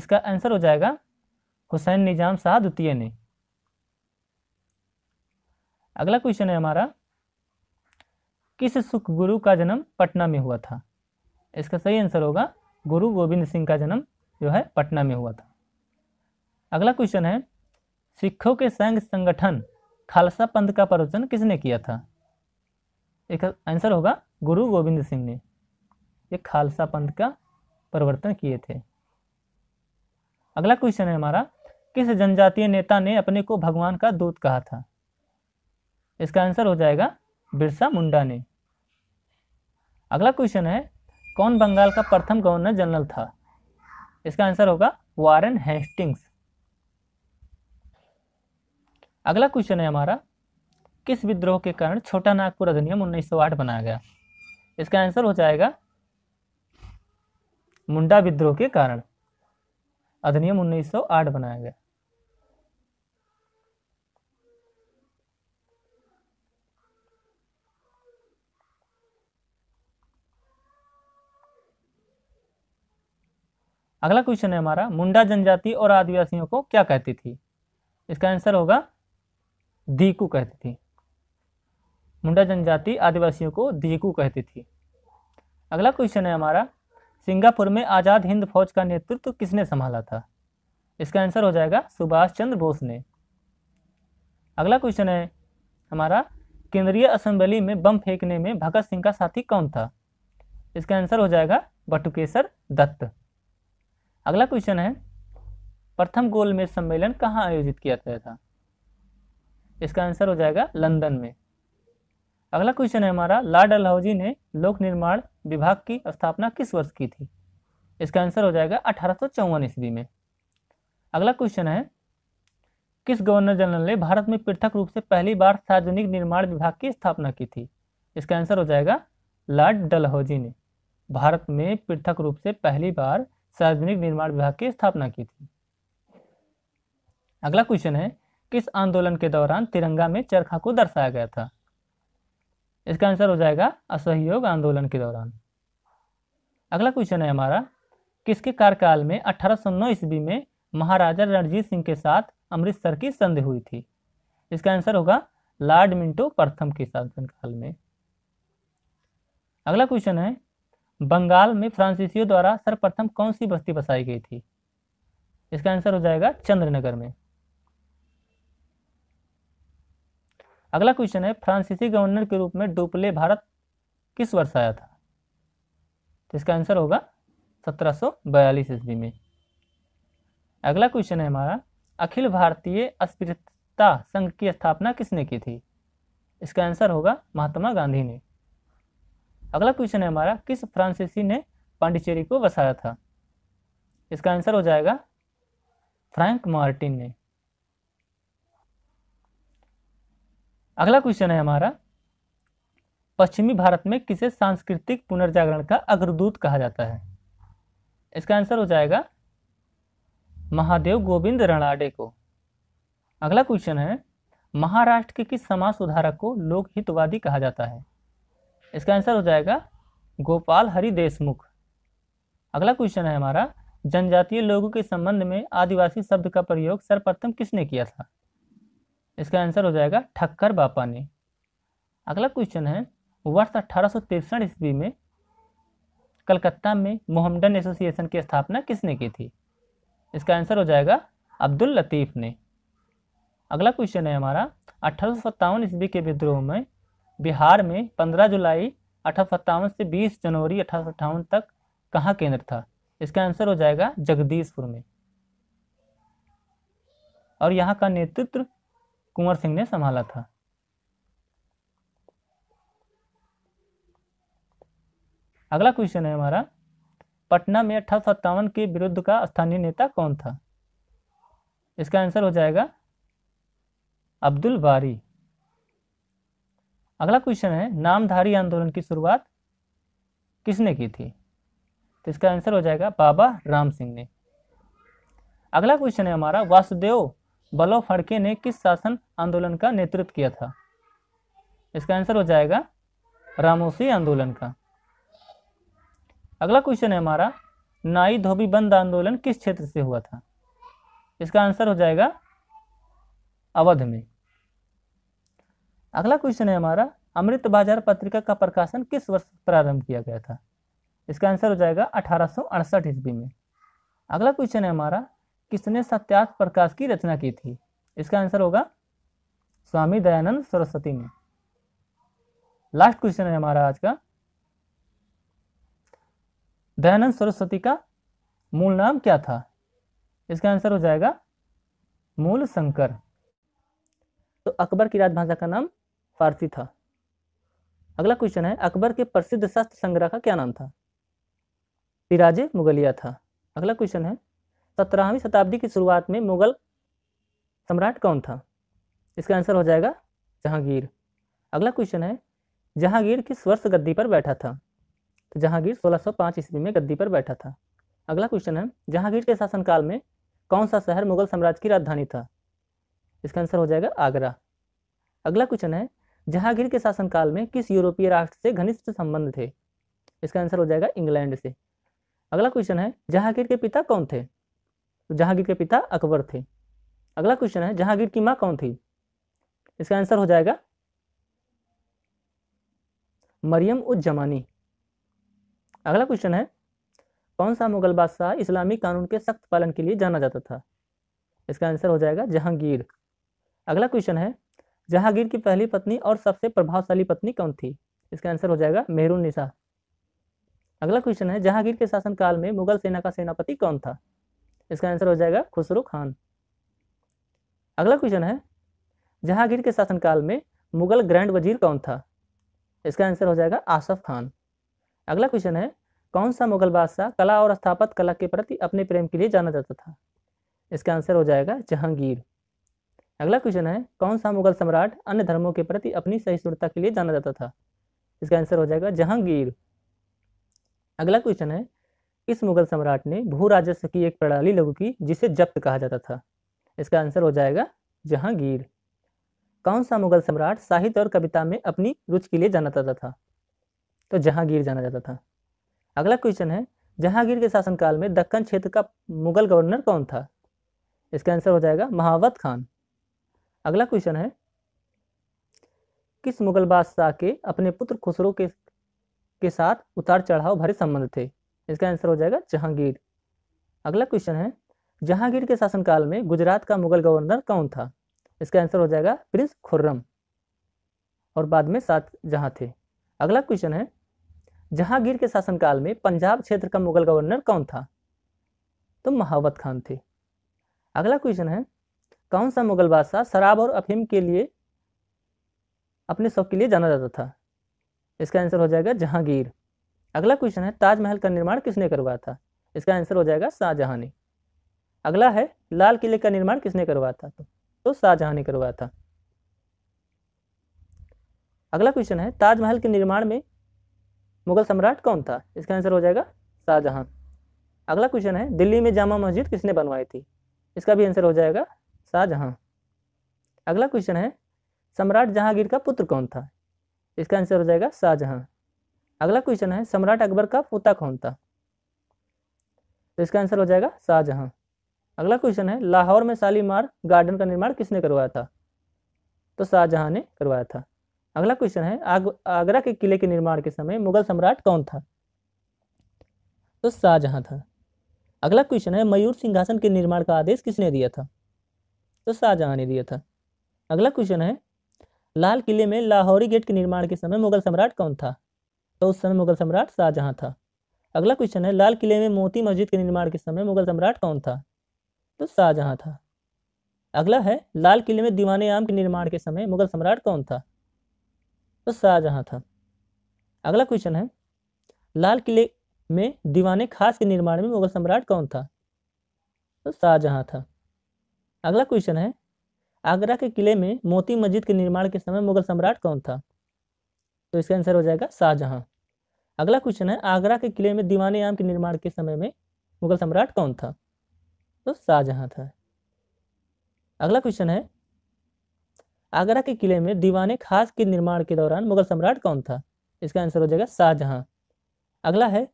S1: इसका आंसर हो जाएगा हुसैन निजाम शाह द्वितीय ने अगला क्वेश्चन है हमारा किस सुख गुरु का जन्म पटना में हुआ था इसका सही आंसर होगा गुरु गोविंद सिंह का जन्म जो है पटना में हुआ था अगला क्वेश्चन है सिखों के संघ संगठन खालसा पंथ का प्रवचन किसने किया था इसका आंसर होगा गुरु गोविंद सिंह ने ये खालसा पंथ का परिवर्तन किए थे अगला क्वेश्चन है हमारा किस जनजातीय नेता ने अपने को भगवान का दूत कहा था इसका आंसर हो जाएगा बिरसा मुंडा ने अगला क्वेश्चन है कौन बंगाल का प्रथम गवर्नर जनरल था इसका आंसर होगा वारन हेस्टिंग्स अगला क्वेश्चन है हमारा किस विद्रोह के कारण छोटा नागपुर अधिनियम 1908 बनाया गया इसका आंसर हो जाएगा मुंडा विद्रोह के कारण अधिनियम 1908 बनाया गया अगला क्वेश्चन है हमारा मुंडा जनजाति और आदिवासियों को क्या कहती थी इसका आंसर होगा दीकू कहती थी मुंडा जनजाति आदिवासियों को दीकू कहती थी अगला क्वेश्चन है हमारा सिंगापुर में आज़ाद हिंद फौज का नेतृत्व किसने संभाला था इसका आंसर हो जाएगा सुभाष चंद्र बोस ने अगला क्वेश्चन है हमारा केंद्रीय असेंबली में बम फेंकने में भगत सिंह का साथी कौन था इसका आंसर हो जाएगा बटुकेश्वर दत्त अगला क्वेश्चन है प्रथम गोलमेज सम्मेलन कहाँ आयोजित किया गया था इसका आंसर हो जाएगा लंदन में अगला क्वेश्चन है हमारा लॉर्ड डलहौजी ने लोक निर्माण विभाग की स्थापना किस वर्ष की थी इसका आंसर हो जाएगा अठारह ईस्वी में अगला क्वेश्चन है किस गवर्नर जनरल ने भारत में पृथक रूप से पहली बार सार्वजनिक निर्माण विभाग की स्थापना की थी इसका आंसर हो जाएगा लॉर्ड डलहौजी ने भारत में पृथक रूप से पहली बार सार्वजनिक निर्माण विभाग की स्थापना की थी अगला क्वेश्चन है किस आंदोलन के दौरान तिरंगा में चरखा को दर्शाया गया था इसका आंसर हो जाएगा असहयोग आंदोलन के दौरान अगला क्वेश्चन है हमारा किसके कार्यकाल में अठारह ईस्वी में महाराजा रणजीत सिंह के साथ अमृतसर की संधि हुई थी इसका आंसर होगा लॉर्ड मिंटो प्रथम के शासनकाल में अगला क्वेश्चन है बंगाल में फ्रांसीसियों द्वारा सर्वप्रथम कौन सी बस्ती बसाई गई थी इसका आंसर हो जाएगा चंद्रनगर में अगला क्वेश्चन है फ्रांसीसी गवर्नर के रूप में डुपले भारत किस वर्ष आया था तो इसका आंसर होगा 1742 ईस्वी में अगला क्वेश्चन है हमारा अखिल भारतीय अस्पृश्यता संघ की स्थापना किसने की थी इसका आंसर होगा महात्मा गांधी ने अगला क्वेश्चन है हमारा किस फ्रांसीसी ने पांडिचेरी को बसाया था इसका आंसर हो जाएगा फ्रैंक मार्टिन ने अगला क्वेश्चन है हमारा पश्चिमी भारत में किसे सांस्कृतिक पुनर्जागरण का अग्रदूत कहा जाता है इसका आंसर हो जाएगा महादेव गोविंद रणाडे को अगला क्वेश्चन है महाराष्ट्र के किस समाज सुधारक को लोकहितवादी कहा जाता है इसका आंसर हो जाएगा गोपाल हरि देशमुख अगला क्वेश्चन है हमारा जनजातीय लोगों के संबंध में आदिवासी शब्द का प्रयोग सर्वप्रथम किसने किया था इसका आंसर हो जाएगा ठक्कर बापा ने अगला क्वेश्चन है वर्ष अठारह सौ तिरसठ ईस्वी में कलकत्ता में मोहम्मडन एसोसिएशन की स्थापना किसने की थी इसका आंसर हो जाएगा अब्दुल लतीफ़ ने अगला क्वेश्चन है हमारा अठारह ईस्वी के विद्रोह में बिहार में 15 जुलाई अठारह से 20 जनवरी अठारह तक कहाँ केंद्र था इसका आंसर हो जाएगा जगदीशपुर में और यहाँ का नेतृत्व कुंवर सिंह ने संभाला था अगला क्वेश्चन है हमारा पटना में अठारह के विरुद्ध का स्थानीय नेता कौन था इसका आंसर हो जाएगा अब्दुल बारी अगला क्वेश्चन है नामधारी आंदोलन की शुरुआत किसने की थी तो इसका आंसर हो जाएगा बाबा राम सिंह ने अगला क्वेश्चन है हमारा वासुदेव बल्लभ फड़के ने किस शासन आंदोलन का नेतृत्व किया था इसका आंसर हो जाएगा रामोसी आंदोलन का अगला क्वेश्चन है हमारा नाई धोबी बंद आंदोलन किस क्षेत्र से हुआ था इसका आंसर हो जाएगा अवध में अगला क्वेश्चन है हमारा अमृत बाजार पत्रिका का प्रकाशन किस वर्ष प्रारंभ किया गया था इसका आंसर हो जाएगा अठारह ईस्वी में अगला क्वेश्चन है हमारा किसने सत्यार्थ प्रकाश की रचना की थी इसका आंसर होगा स्वामी दयानंद सरस्वती ने लास्ट क्वेश्चन है हमारा आज का दयानंद सरस्वती का मूल नाम क्या था इसका आंसर हो जाएगा मूल शंकर तो अकबर की राजभाषा का नाम फारसी था अगला क्वेश्चन है अकबर के प्रसिद्ध शस्त्र संग्रह का क्या नाम था पिराजे मुगलिया था अगला क्वेश्चन है सत्रहवीं शताब्दी की शुरुआत में मुगल सम्राट कौन था इसका आंसर हो जाएगा जहांगीर अगला क्वेश्चन है जहांगीर किस वर्ष गद्दी पर बैठा था तो जहांगीर 1605 ईस्वी में गद्दी पर बैठा था अगला क्वेश्चन है जहांगीर के शासनकाल में कौन सा शहर मुगल साम्राज्य की राजधानी था इसका आंसर हो जाएगा आगरा अगला क्वेश्चन है जहांगीर के शासनकाल में किस यूरोपीय राष्ट्र से घनिष्ठ संबंध थे इसका आंसर हो जाएगा इंग्लैंड से अगला क्वेश्चन है जहांगीर के पिता कौन थे तो जहांगीर के पिता अकबर थे अगला क्वेश्चन है जहांगीर की माँ कौन थी इसका आंसर हो जाएगा मरियम उज जमानी अगला क्वेश्चन है कौन सा मुगल बादशाह इस्लामी कानून के सख्त पालन के लिए जाना जाता था इसका आंसर हो जाएगा जहांगीर अगला क्वेश्चन है जहांगीर की पहली पत्नी और सबसे प्रभावशाली पत्नी कौन थी इसका आंसर हो जाएगा मेहरुन निशा अगला क्वेश्चन है जहांगीर के शासनकाल में मुगल सेना का सेनापति कौन था इसका आंसर हो जाएगा खुसरो खान अगला क्वेश्चन है जहांगीर के शासनकाल में मुगल ग्रैंड वजीर कौन था इसका आंसर हो जाएगा आसफ खान अगला क्वेश्चन है कौन सा मुगल बादशाह कला और स्थापत कला के प्रति अपने प्रेम के लिए जाना जाता था इसका आंसर हो जाएगा जहांगीर अगला क्वेश्चन है कौन सा मुगल सम्राट अन्य धर्मों के प्रति अपनी सहिष्णुता के लिए जाना जाता था इसका आंसर हो जाएगा जहांगीर अगला क्वेश्चन है इस मुगल सम्राट ने भू राजस्व की एक प्रणाली लागू की जिसे जब्त कहा जाता था इसका आंसर हो जाएगा जहांगीर कौन सा मुगल सम्राट साहित्य और कविता में अपनी रुचि के लिए जाना जाता था तो जहांगीर जाना जाता था अगला क्वेश्चन है जहांगीर के शासनकाल में दक्कन क्षेत्र का मुगल गवर्नर कौन था इसका आंसर हो जाएगा महावत खान अगला क्वेश्चन है किस मुगल बादशाह के अपने पुत्र खुसरो के के साथ उतार चढ़ाव भरे संबंध थे इसका आंसर हो जाएगा जहांगीर अगला क्वेश्चन है जहांगीर के शासनकाल में गुजरात का मुगल गवर्नर कौन था इसका आंसर हो जाएगा प्रिंस खुर्रम और बाद में सात जहां थे अगला क्वेश्चन है जहांगीर के शासनकाल में पंजाब क्षेत्र का मुगल गवर्नर कौन था तो महावत खान थे अगला क्वेश्चन है कौन सा मुगल बादशाह शराब और अफीम के लिए अपने शौक के लिए जाना जाता था इसका आंसर हो जाएगा जहांगीर अगला क्वेश्चन है ताजमहल का निर्माण किसने करवाया था इसका आंसर हो जाएगा शाहजहां ने अगला है लाल किले का निर्माण किसने करवाया था तो, तो शाहजहां ने करवाया था अगला क्वेश्चन है ताजमहल के निर्माण में मुगल सम्राट कौन था इसका आंसर हो जाएगा शाहजहां अगला क्वेश्चन है दिल्ली में जामा मस्जिद किसने बनवाई थी इसका भी आंसर हो जाएगा शाहजहां अगला क्वेश्चन है सम्राट जहांगीर का पुत्र कौन था इसका आंसर हो जाएगा शाहजहां अगला क्वेश्चन है सम्राट अकबर का पोता कौन था तो इसका आंसर हो जाएगा शाहजहां अगला क्वेश्चन है लाहौर में शालीमार गार्डन का निर्माण किसने करवाया था तो शाहजहां ने करवाया था अगला क्वेश्चन है आग, आगरा के किले के निर्माण के समय मुगल सम्राट कौन था तो शाहजहां था अगला क्वेश्चन है मयूर सिंहासन के निर्माण का आदेश किसने दिया था तो शाहजहां ने दिया था अगला क्वेश्चन है लाल किले में लाहौरी गेट के निर्माण के समय मुगल सम्राट कौन था तो उस समय मुगल सम्राट शाहजहां था अगला क्वेश्चन है लाल किले में मोती मस्जिद के निर्माण के समय मुगल सम्राट कौन था तो शाहजहां था अगला है लाल किले में दीवाने आम के निर्माण के समय मुगल सम्राट कौन था तो शाहजहां था अगला क्वेश्चन है लाल किले में दीवाने खास के निर्माण में मुगल सम्राट कौन था तो शाहजहां था अगला क्वेश्चन है आगरा के किले में मोती मस्जिद के निर्माण के समय मुगल सम्राट कौन था तो इसका आंसर हो जाएगा शाहजहां अगला क्वेश्चन है आगरा के किले में दीवाने आम के निर्माण के समय में मुगल सम्राट कौन था तो शाहजहां था अगला क्वेश्चन है आगरा के किले में दीवाने खास के निर्माण के दौरान मुगल सम्राट कौन था इसका आंसर हो जाएगा शाहजहां अगला है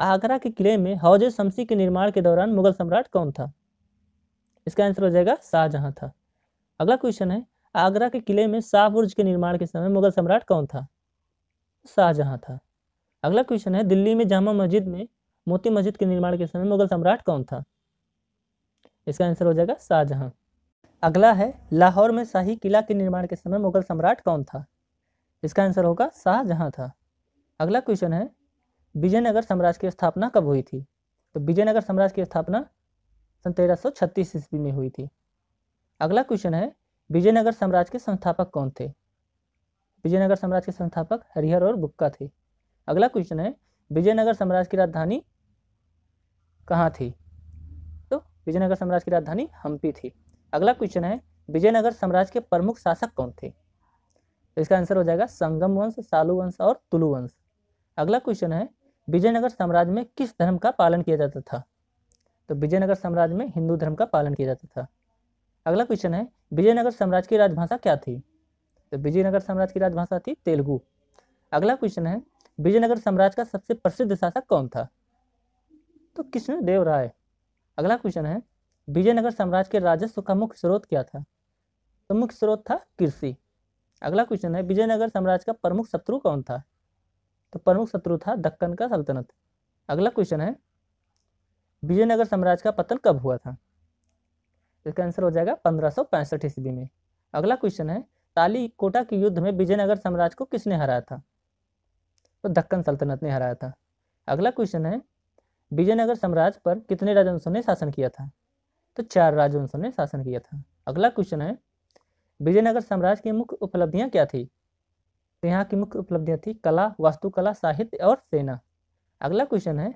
S1: आगरा के किले में हौज शमसी के निर्माण के दौरान मुगल सम्राट कौन था इसका आंसर हो जाएगा शाहजहां था अगला क्वेश्चन है आगरा के किले में शाहबुर्ज के निर्माण के समय मुगल सम्राट कौन था शाहजहां था अगला क्वेश्चन है दिल्ली में जामा मस्जिद में मोती मस्जिद के निर्माण के समय मुगल सम्राट कौन था इसका आंसर हो जाएगा शाहजहां अगला है लाहौर में शाही किला के निर्माण के समय मुगल सम्राट कौन था इसका आंसर होगा शाहजहां था अगला क्वेश्चन है विजयनगर साम्राज्य की स्थापना कब हुई थी तो विजयनगर साम्राज्य की स्थापना सन तेरह ईस्वी में हुई थी अगला क्वेश्चन है विजयनगर साम्राज्य के संस्थापक कौन थे विजयनगर साम्राज्य के संस्थापक हरिहर और बुक्का थे अगला क्वेश्चन है विजयनगर साम्राज्य की राजधानी कहाँ थी तो विजयनगर साम्राज्य की राजधानी हम्पी थी अगला क्वेश्चन है विजयनगर साम्राज्य के प्रमुख शासक कौन थे तो इसका आंसर हो जाएगा संगम वंश सालु वंश और तुलु वंश अगला क्वेश्चन है विजयनगर साम्राज्य में किस धर्म का पालन किया जाता था तो विजयनगर साम्राज्य में हिंदू धर्म का पालन किया जाता था अगला क्वेश्चन है विजयनगर साम्राज्य की राजभाषा क्या थी तो विजयनगर साम्राज्य की राजभाषा थी तेलुगु अगला क्वेश्चन है विजयनगर साम्राज्य का सबसे प्रसिद्ध शासक कौन था तो कृष्णदेव राय अगला क्वेश्चन है विजयनगर साम्राज्य के राजस्व का मुख्य स्रोत क्या था तो मुख्य स्रोत था कृषि अगला क्वेश्चन है विजयनगर साम्राज्य का प्रमुख शत्रु कौन था तो प्रमुख शत्रु था दक्कन का सल्तनत अगला क्वेश्चन है विजयनगर साम्राज्य का पतन कब हुआ था इसका आंसर हो जाएगा पंद्रह सौ पैंसठ ईस्वी में अगला क्वेश्चन है ताली कोटा के युद्ध में विजयनगर साम्राज्य को किसने हराया था तो दक्कन सल्तनत ने हराया था अगला क्वेश्चन है विजयनगर साम्राज्य पर कितने राजवंशों ने शासन किया था तो चार राजवंशों ने शासन किया था अगला क्वेश्चन है विजयनगर साम्राज्य की मुख्य उपलब्धियां क्या थी तो यहाँ की मुख्य उपलब्धियां थी कला वास्तुकला साहित्य और सेना अगला क्वेश्चन है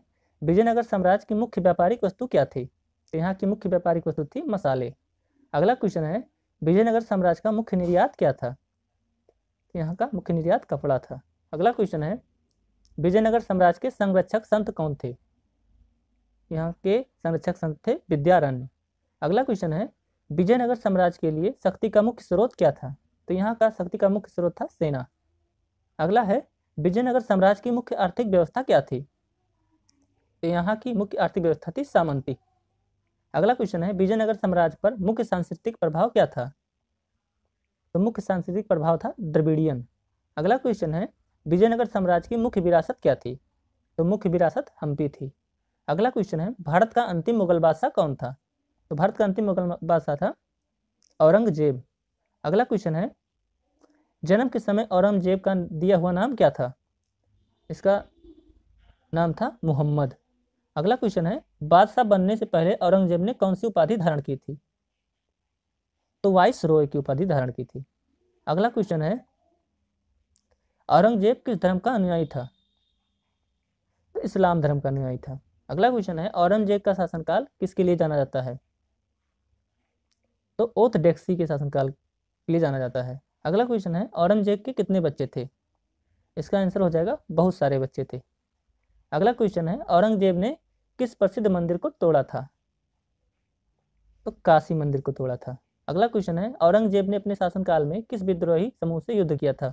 S1: विजयनगर साम्राज्य की मुख्य व्यापारिक वस्तु क्या थी तो यहाँ की मुख्य व्यापारिक वस्तु थी मसाले अगला क्वेश्चन है विजयनगर साम्राज्य का मुख्य निर्यात क्या था तो यहाँ का मुख्य निर्यात कपड़ा था अगला क्वेश्चन है विजयनगर साम्राज्य के संरक्षक संत कौन थे यहाँ के संरक्षक संत थे विद्यारण्य अगला क्वेश्चन है विजयनगर साम्राज्य के लिए शक्ति का मुख्य स्रोत क्या था तो यहाँ का शक्ति का मुख्य स्रोत था सेना अगला है विजयनगर साम्राज्य की मुख्य आर्थिक व्यवस्था क्या थी तो यहाँ की मुख्य आर्थिक व्यवस्था थी सामंती अगला क्वेश्चन है विजयनगर साम्राज्य पर मुख्य सांस्कृतिक प्रभाव क्या था तो मुख्य सांस्कृतिक प्रभाव था द्रविडियन अगला क्वेश्चन है विजयनगर साम्राज्य की मुख्य विरासत क्या थी तो मुख्य विरासत हम्पी थी अगला क्वेश्चन है भारत का अंतिम मुगल बादशाह कौन था तो भारत का अंतिम मुगल बादशाह था औरंगजेब अगला क्वेश्चन है जन्म के समय औरंगजेब का दिया हुआ नाम क्या था इसका नाम था मोहम्मद अगला क्वेश्चन है बादशाह बनने से पहले औरंगजेब ने कौन सी उपाधि धारण की थी तो वाइस रॉय की उपाधि धारण की थी अगला क्वेश्चन है औरंगजेब किस धर्म का अनुयायी था तो इस्लाम धर्म का अनुयायी था अगला क्वेश्चन है औरंगजेब का शासनकाल किसके लिए जाना जाता है तो ओथ डेक्सी के शासनकाल के लिए जाना जाता है अगला क्वेश्चन है औरंगजेब के कितने बच्चे थे इसका आंसर हो जाएगा बहुत सारे बच्चे थे अगला क्वेश्चन है औरंगजेब ने किस प्रसिद्ध मंदिर को तोड़ा था तो काशी मंदिर को तोड़ा था अगला क्वेश्चन है औरंगजेब ने अपने शासनकाल में किस विद्रोही समूह से युद्ध किया था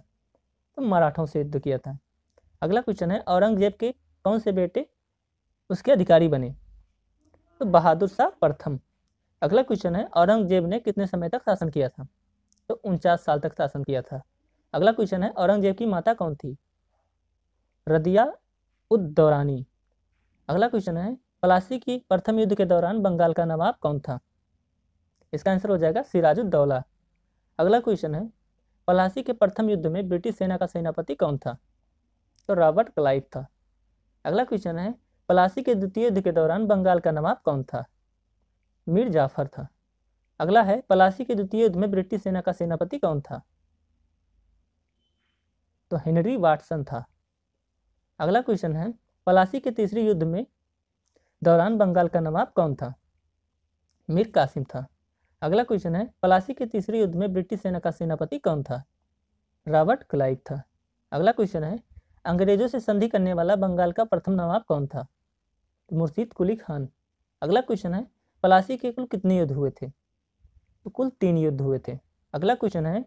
S1: तो मराठों से युद्ध किया था अगला क्वेश्चन है औरंगजेब के कौन से बेटे उसके अधिकारी बने तो बहादुर शाह प्रथम अगला क्वेश्चन है औरंगजेब ने कितने समय तक शासन किया था तो उनचास साल तक शासन किया था अगला क्वेश्चन है औरंगजेब की माता कौन थी रदिया उद्दौरानी अगला क्वेश्चन है पलासी की प्रथम युद्ध के दौरान बंगाल का नवाब कौन था इसका आंसर हो जाएगा सिराजुद्दौला अगला क्वेश्चन है पलासी के प्रथम युद्ध में ब्रिटिश सेना का सेनापति कौन था तो रॉबर्ट क्लाइव था अगला क्वेश्चन है पलासी के द्वितीय युद्ध के दौरान बंगाल का नवाब कौन था मीर जाफर था अगला है पलासी के द्वितीय युद्ध में ब्रिटिश सेना का सेनापति कौन था तो हेनरी वाटसन था अगला क्वेश्चन है पलासी के तीसरे युद्ध में दौरान बंगाल का नवाब कौन था मीर कासिम था अगला क्वेश्चन है पलासी के तीसरे युद्ध में ब्रिटिश सेना का सेनापति कौन था रॉबर्ट क्लाइव था अगला क्वेश्चन है अंग्रेजों से संधि करने वाला बंगाल का प्रथम नवाब कौन था तो मुर्शीद कुली खान अगला क्वेश्चन है पलासी के कुल कितने युद्ध हुए थे तो कुल तीन युद्ध हुए थे अगला क्वेश्चन है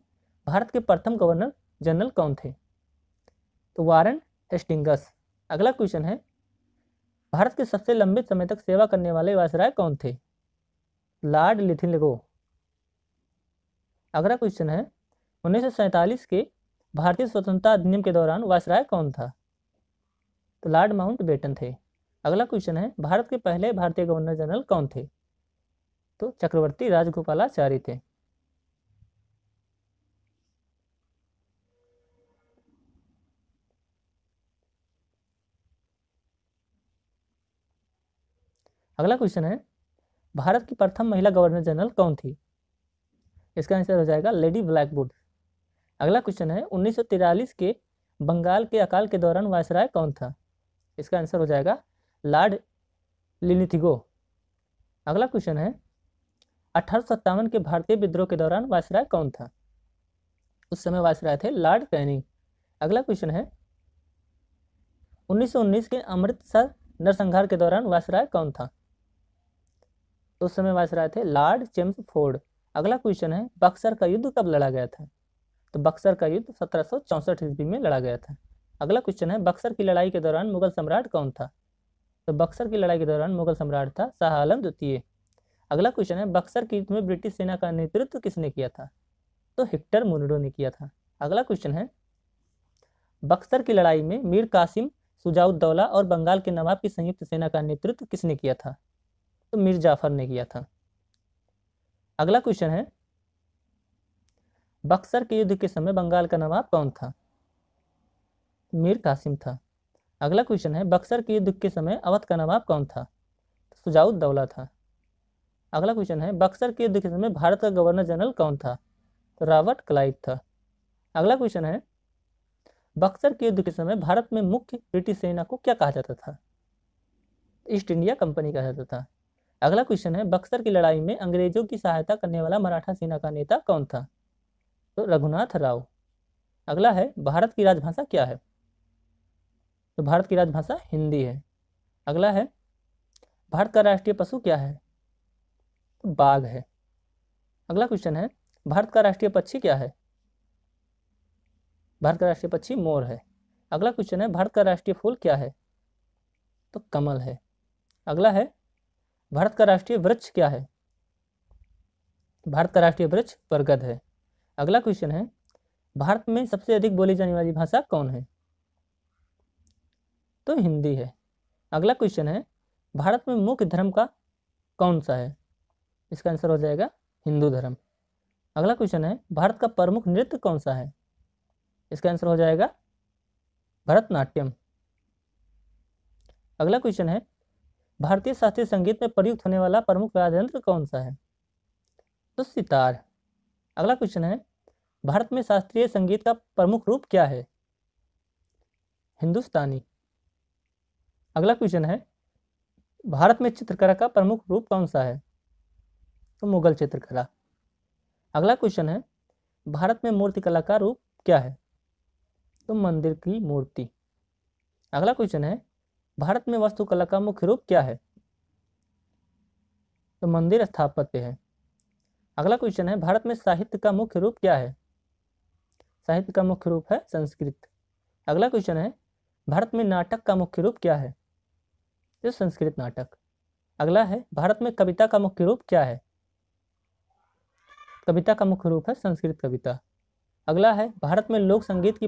S1: भारत के प्रथम गवर्नर जनरल कौन थे तो वारन हेस्टिंगस अगला क्वेश्चन है भारत के सबसे लंबे समय तक सेवा करने वाले वायसराय कौन थे लॉर्ड लिथिन लेगो अगला क्वेश्चन है उन्नीस के भारतीय स्वतंत्रता अधिनियम के दौरान वायसराय कौन था तो लॉर्ड माउंट बेटन थे अगला क्वेश्चन है भारत के पहले भारतीय गवर्नर जनरल कौन थे तो चक्रवर्ती राजगोपालाचारी थे अगला क्वेश्चन है भारत की प्रथम महिला गवर्नर जनरल कौन थी इसका आंसर हो जाएगा लेडी ब्लैकवुड अगला क्वेश्चन है उन्नीस के बंगाल के अकाल के दौरान वायसराय कौन था इसका आंसर हो जाएगा लॉर्ड लिनिथिगो अगला क्वेश्चन है अठारह के भारतीय विद्रोह के दौरान वायसराय कौन था उस समय वायसराय थे लॉर्ड कैनिंग अगला क्वेश्चन है 1919 के अमृतसर नरसंहार के दौरान वायसराय कौन था तो उस समय वायसराय थे लॉर्ड जेम्स फोर्ड अगला क्वेश्चन है बक्सर का युद्ध कब लड़ा गया था तो बक्सर का युद्ध सत्रह ईस्वी में लड़ा गया था अगला क्वेश्चन है बक्सर की लड़ाई के दौरान मुगल सम्राट कौन था तो बक्सर की लड़ाई के दौरान मुगल सम्राट था शाह आलम द्वितीय अगला क्वेश्चन है बक्सर की युद्ध में ब्रिटिश सेना का नेतृत्व किसने किया था तो हिक्टर मुनडो ने किया था अगला क्वेश्चन है बक्सर की लड़ाई में मीर कासिम सुजाउद्दौला और बंगाल के नवाब की संयुक्त सेना का नेतृत्व किसने किया था तो मीर जाफर ने किया था अगला क्वेश्चन है बक्सर के युद्ध के समय बंगाल का नवाब कौन था मीर कासिम था अगला क्वेश्चन है बक्सर के युद्ध के समय अवध का नवाब कौन था सुजाउद्दौला था अगला क्वेश्चन है बक्सर के युद्ध के समय भारत का गवर्नर जनरल कौन था तो रॉबर्ट क्लाइव था अगला क्वेश्चन है बक्सर के युद्ध के समय भारत में मुख्य ब्रिटिश सेना को क्या कहा जाता था ईस्ट इंडिया कंपनी कहा जाता था अगला क्वेश्चन है बक्सर की लड़ाई में अंग्रेजों की सहायता करने वाला मराठा सेना का नेता कौन था तो रघुनाथ राव अगला है भारत की राजभाषा क्या है तो भारत की राजभाषा हिंदी है अगला है भारत का राष्ट्रीय पशु क्या है तो बाघ है अगला क्वेश्चन है भारत का राष्ट्रीय पक्षी क्या है भारत का राष्ट्रीय पक्षी मोर है अगला क्वेश्चन है भारत का राष्ट्रीय फूल क्या है तो कमल है अगला है भारत का राष्ट्रीय वृक्ष क्या है भारत का राष्ट्रीय वृक्ष बरगद है अगला क्वेश्चन है भारत में सबसे अधिक बोली जाने वाली भाषा कौन है तो हिंदी है अगला क्वेश्चन है भारत में मुख्य धर्म का कौन सा है इसका आंसर हो जाएगा हिंदू धर्म अगला क्वेश्चन है भारत का प्रमुख नृत्य कौन सा है इसका आंसर हो जाएगा भरतनाट्यम अगला क्वेश्चन है भारतीय शास्त्रीय संगीत में प्रयुक्त होने वाला प्रमुख वाद्ययंत्र कौन सा है तो सितार अगला क्वेश्चन है भारत में शास्त्रीय संगीत का प्रमुख रूप क्या है हिंदुस्तानी अगला क्वेश्चन है भारत में चित्रकला का प्रमुख रूप कौन सा है तो मुगल चित्रकला अगला क्वेश्चन है भारत में मूर्तिकला का रूप क्या है तो मंदिर की मूर्ति अगला क्वेश्चन है भारत में वास्तुकला का मुख्य रूप क्या है तो मंदिर स्थापत्य है अगला क्वेश्चन है भारत में साहित्य का मुख्य रूप क्या है साहित्य का मुख्य रूप है संस्कृत अगला क्वेश्चन है भारत में नाटक का मुख्य रूप क्या है तो संस्कृत नाटक अगला है भारत में कविता का मुख्य रूप क्या है कविता का मुख्य रूप है संस्कृत कविता अगला है भारत में लोक संगीत की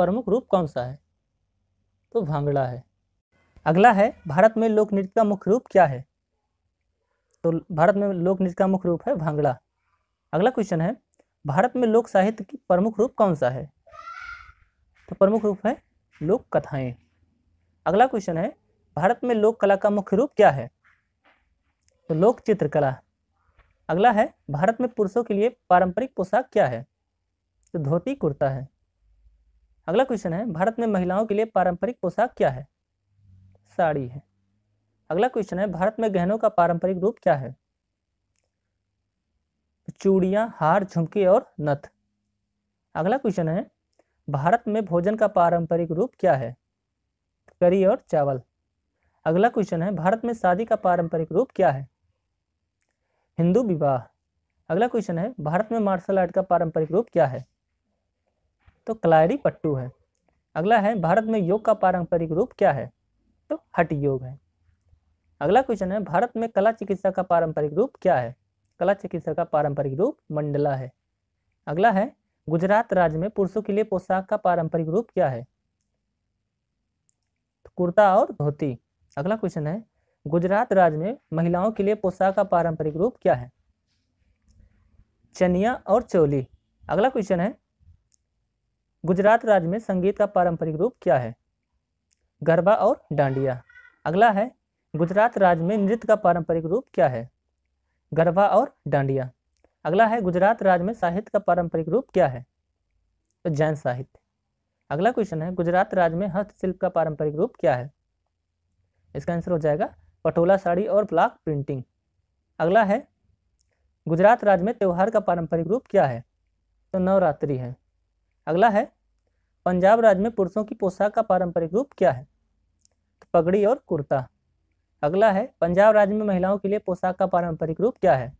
S1: प्रमुख रूप कौन सा है तो भांगड़ा है अगला है भारत में लोक नृत्य का मुख्य रूप क्या है तो भारत में लोक नृत्य का मुख्य रूप है भांगड़ा अगला क्वेश्चन है भारत में लोक साहित्य की प्रमुख रूप कौन सा है तो प्रमुख रूप है लोक कथाएं अगला क्वेश्चन है भारत में लोक कला का मुख्य रूप क्या है तो लोक चित्रकला अगला है भारत में पुरुषों के लिए पारंपरिक पोशाक क्या है तो धोती कुर्ता है अगला क्वेश्चन है भारत में महिलाओं के लिए पारंपरिक पोशाक क्या है साड़ी है अगला क्वेश्चन है भारत में गहनों का पारंपरिक रूप क्या है चूड़ियां हार झुमके और नथ अगला क्वेश्चन है भारत में भोजन का पारंपरिक रूप क्या है करी और चावल अगला क्वेश्चन है भारत में शादी का पारंपरिक रूप क्या है हिंदू विवाह अगला क्वेश्चन है भारत में मार्शल आर्ट का पारंपरिक रूप क्या है तो कलायरी पट्टू है अगला है भारत में योग का पारंपरिक रूप क्या है तो हट योग है अगला क्वेश्चन है भारत में कला चिकित्सा का पारंपरिक रूप क्या है कला चिकित्सा का पारंपरिक रूप मंडला है अगला है गुजरात राज्य में पुरुषों के लिए पोशाक का पारंपरिक रूप क्या है तो कुर्ता और धोती अगला क्वेश्चन है गुजरात राज्य में महिलाओं के लिए पोशाक का पारंपरिक रूप क्या है चनिया और चोली अगला क्वेश्चन है गुजरात राज्य में संगीत का पारंपरिक रूप क्या है गरबा और डांडिया अगला है गुजरात राज्य में नृत्य का पारंपरिक रूप क्या है गरबा और डांडिया अगला है गुजरात राज्य में साहित्य का पारंपरिक रूप क्या है तो जैन साहित्य अगला क्वेश्चन है गुजरात राज्य में हस्तशिल्प का पारंपरिक रूप क्या है इसका आंसर हो जाएगा पटोला साड़ी और ब्लॉक प्रिंटिंग अगला है गुजरात राज्य में त्यौहार का पारंपरिक रूप क्या है तो नवरात्रि है अगला है पंजाब राज्य में पुरुषों की पोशाक का पारंपरिक रूप क्या है तो पगड़ी और कुर्ता अगला है पंजाब राज्य में महिलाओं के लिए पोशाक का पारंपरिक रूप क्या है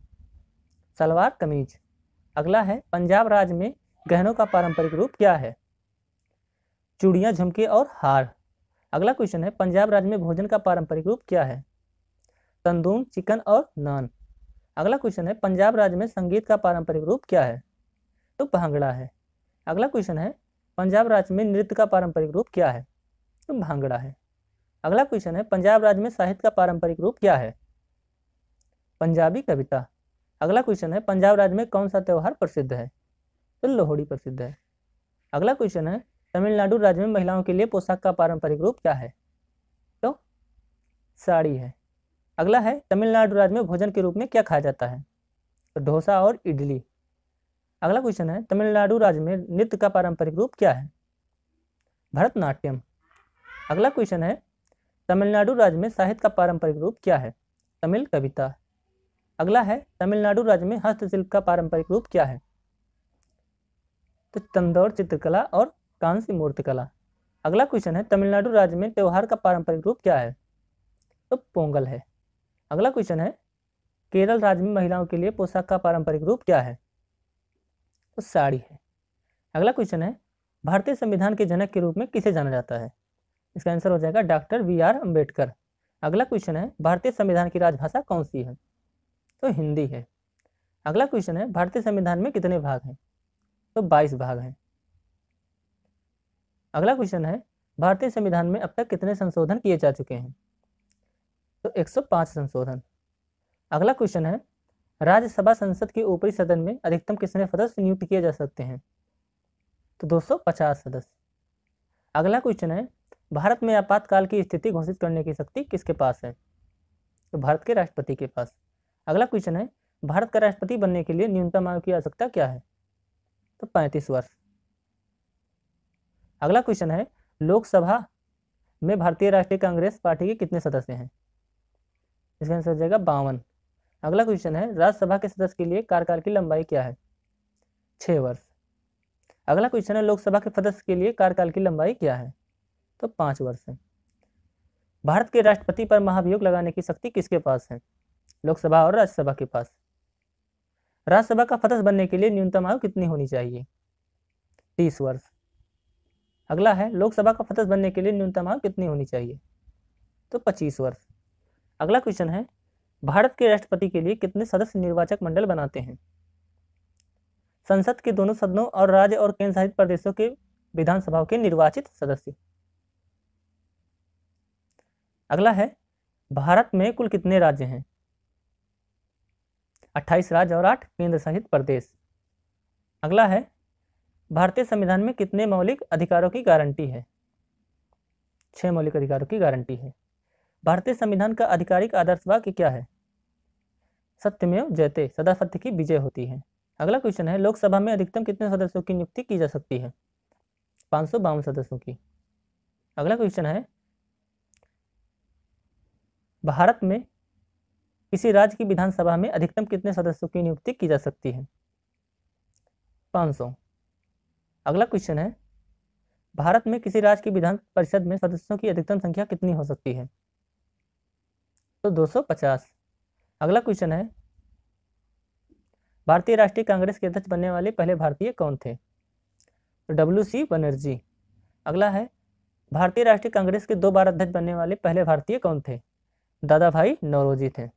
S1: सलवार कमीज अगला है पंजाब राज्य में गहनों का पारंपरिक रूप क्या है चूड़ियाँ झुमके और हार अगला क्वेश्चन है पंजाब राज्य में भोजन का पारंपरिक रूप क्या है तंदूम चिकन और नान अगला क्वेश्चन है पंजाब राज्य में संगीत का पारंपरिक रूप क्या है तो भांगड़ा है अगला क्वेश्चन है पंजाब राज्य में नृत्य का पारंपरिक रूप क्या है तो भांगड़ा है अगला क्वेश्चन है पंजाब राज्य में साहित्य का पारंपरिक रूप क्या है पंजाबी कविता अगला क्वेश्चन है पंजाब राज्य में कौन सा त्यौहार प्रसिद्ध है तो लोहड़ी प्रसिद्ध है अगला क्वेश्चन है तमिलनाडु राज्य में महिलाओं के लिए पोशाक का पारंपरिक रूप क्या है तो साड़ी है अगला है तमिलनाडु राज्य में भोजन के रूप में क्या खाया जाता है तो डोसा और इडली अगला क्वेश्चन है तमिलनाडु राज्य में नृत्य का पारंपरिक रूप क्या है भरतनाट्यम अगला क्वेश्चन है तमिलनाडु राज्य में साहित्य का पारंपरिक रूप क्या है तमिल कविता अगला है तमिलनाडु राज्य में हस्तशिल्प का पारंपरिक रूप क्या है तो तंदौर चित्रकला और कांस्य मूर्तिकला अगला क्वेश्चन है तमिलनाडु राज्य में त्यौहार का पारंपरिक रूप क्या है तो पोंगल है अगला क्वेश्चन है केरल राज्य में महिलाओं के लिए पोशाक का पारंपरिक रूप क्या है वो साड़ी है अगला क्वेश्चन है भारतीय संविधान के जनक के रूप में किसे जाना जाता है इसका आंसर हो जाएगा डॉक्टर वी आर अम्बेडकर अगला क्वेश्चन है भारतीय संविधान की राजभाषा कौन सी है तो हिंदी है अगला क्वेश्चन है भारतीय संविधान में कितने भाग हैं तो 22 भाग हैं अगला क्वेश्चन है भारतीय संविधान में अब तक कितने संशोधन किए जा चुके हैं तो 105 संशोधन अगला क्वेश्चन है राज्यसभा संसद के ऊपरी सदन में अधिकतम कितने सदस्य नियुक्त किए जा सकते हैं तो 250 सदस्य अगला क्वेश्चन है भारत में आपातकाल की स्थिति घोषित करने की शक्ति किसके पास है तो भारत के राष्ट्रपति के पास अगला क्वेश्चन है भारत का राष्ट्रपति बनने के लिए न्यूनतम आयु की आवश्यकता क्या है तो पैंतीस वर्ष अगला क्वेश्चन है लोकसभा में भारतीय राष्ट्रीय कांग्रेस पार्टी के कितने सदस्य हैं इसका आंसर हो जाएगा बावन अगला क्वेश्चन है राज्यसभा के सदस्य के लिए कार्यकाल की लंबाई क्या है छः वर्ष अगला क्वेश्चन है लोकसभा के सदस्य के लिए कार्यकाल की लंबाई क्या है तो पाँच वर्ष है भारत के राष्ट्रपति पर महाभियोग लगाने की शक्ति किसके पास है लोकसभा और राज्यसभा के पास राज्यसभा का सदस्य बनने के लिए न्यूनतम आयु कितनी होनी चाहिए तीस वर्ष अगला है लोकसभा का सदस्य बनने के लिए न्यूनतम आयु कितनी होनी चाहिए तो पच्चीस वर्ष अगला क्वेश्चन है भारत के राष्ट्रपति के लिए कितने सदस्य निर्वाचक मंडल बनाते हैं संसद के दोनों सदनों और राज्य और केंद्र शासित प्रदेशों के विधानसभा के निर्वाचित सदस्य अगला है भारत में कुल कितने राज्य हैं 28 राज्य और 8 केंद्र शासित प्रदेश अगला है भारतीय संविधान में कितने मौलिक अधिकारों की गारंटी है छह मौलिक अधिकारों की गारंटी है भारतीय संविधान का आधिकारिक आदर्श वाक्य क्या है सत्यमेव जयते सदा सत्य की विजय होती है अगला क्वेश्चन है लोकसभा में अधिकतम कितने सदस्यों की नियुक्ति की जा सकती है पाँच सदस्यों की अगला क्वेश्चन है भारत में किसी राज्य की विधानसभा में अधिकतम कितने सदस्यों की नियुक्ति की जा सकती है 500 अगला क्वेश्चन है भारत में किसी राज्य की विधान परिषद में सदस्यों की अधिकतम संख्या कितनी हो सकती है तो 250 अगला क्वेश्चन है भारतीय राष्ट्रीय कांग्रेस के अध्यक्ष बनने वाले पहले भारतीय कौन थे डब्ल्यू तो सी बनर्जी अगला है भारतीय राष्ट्रीय कांग्रेस के दो बार अध्यक्ष बनने वाले पहले भारतीय कौन थे दादा भाई नौरोजी थे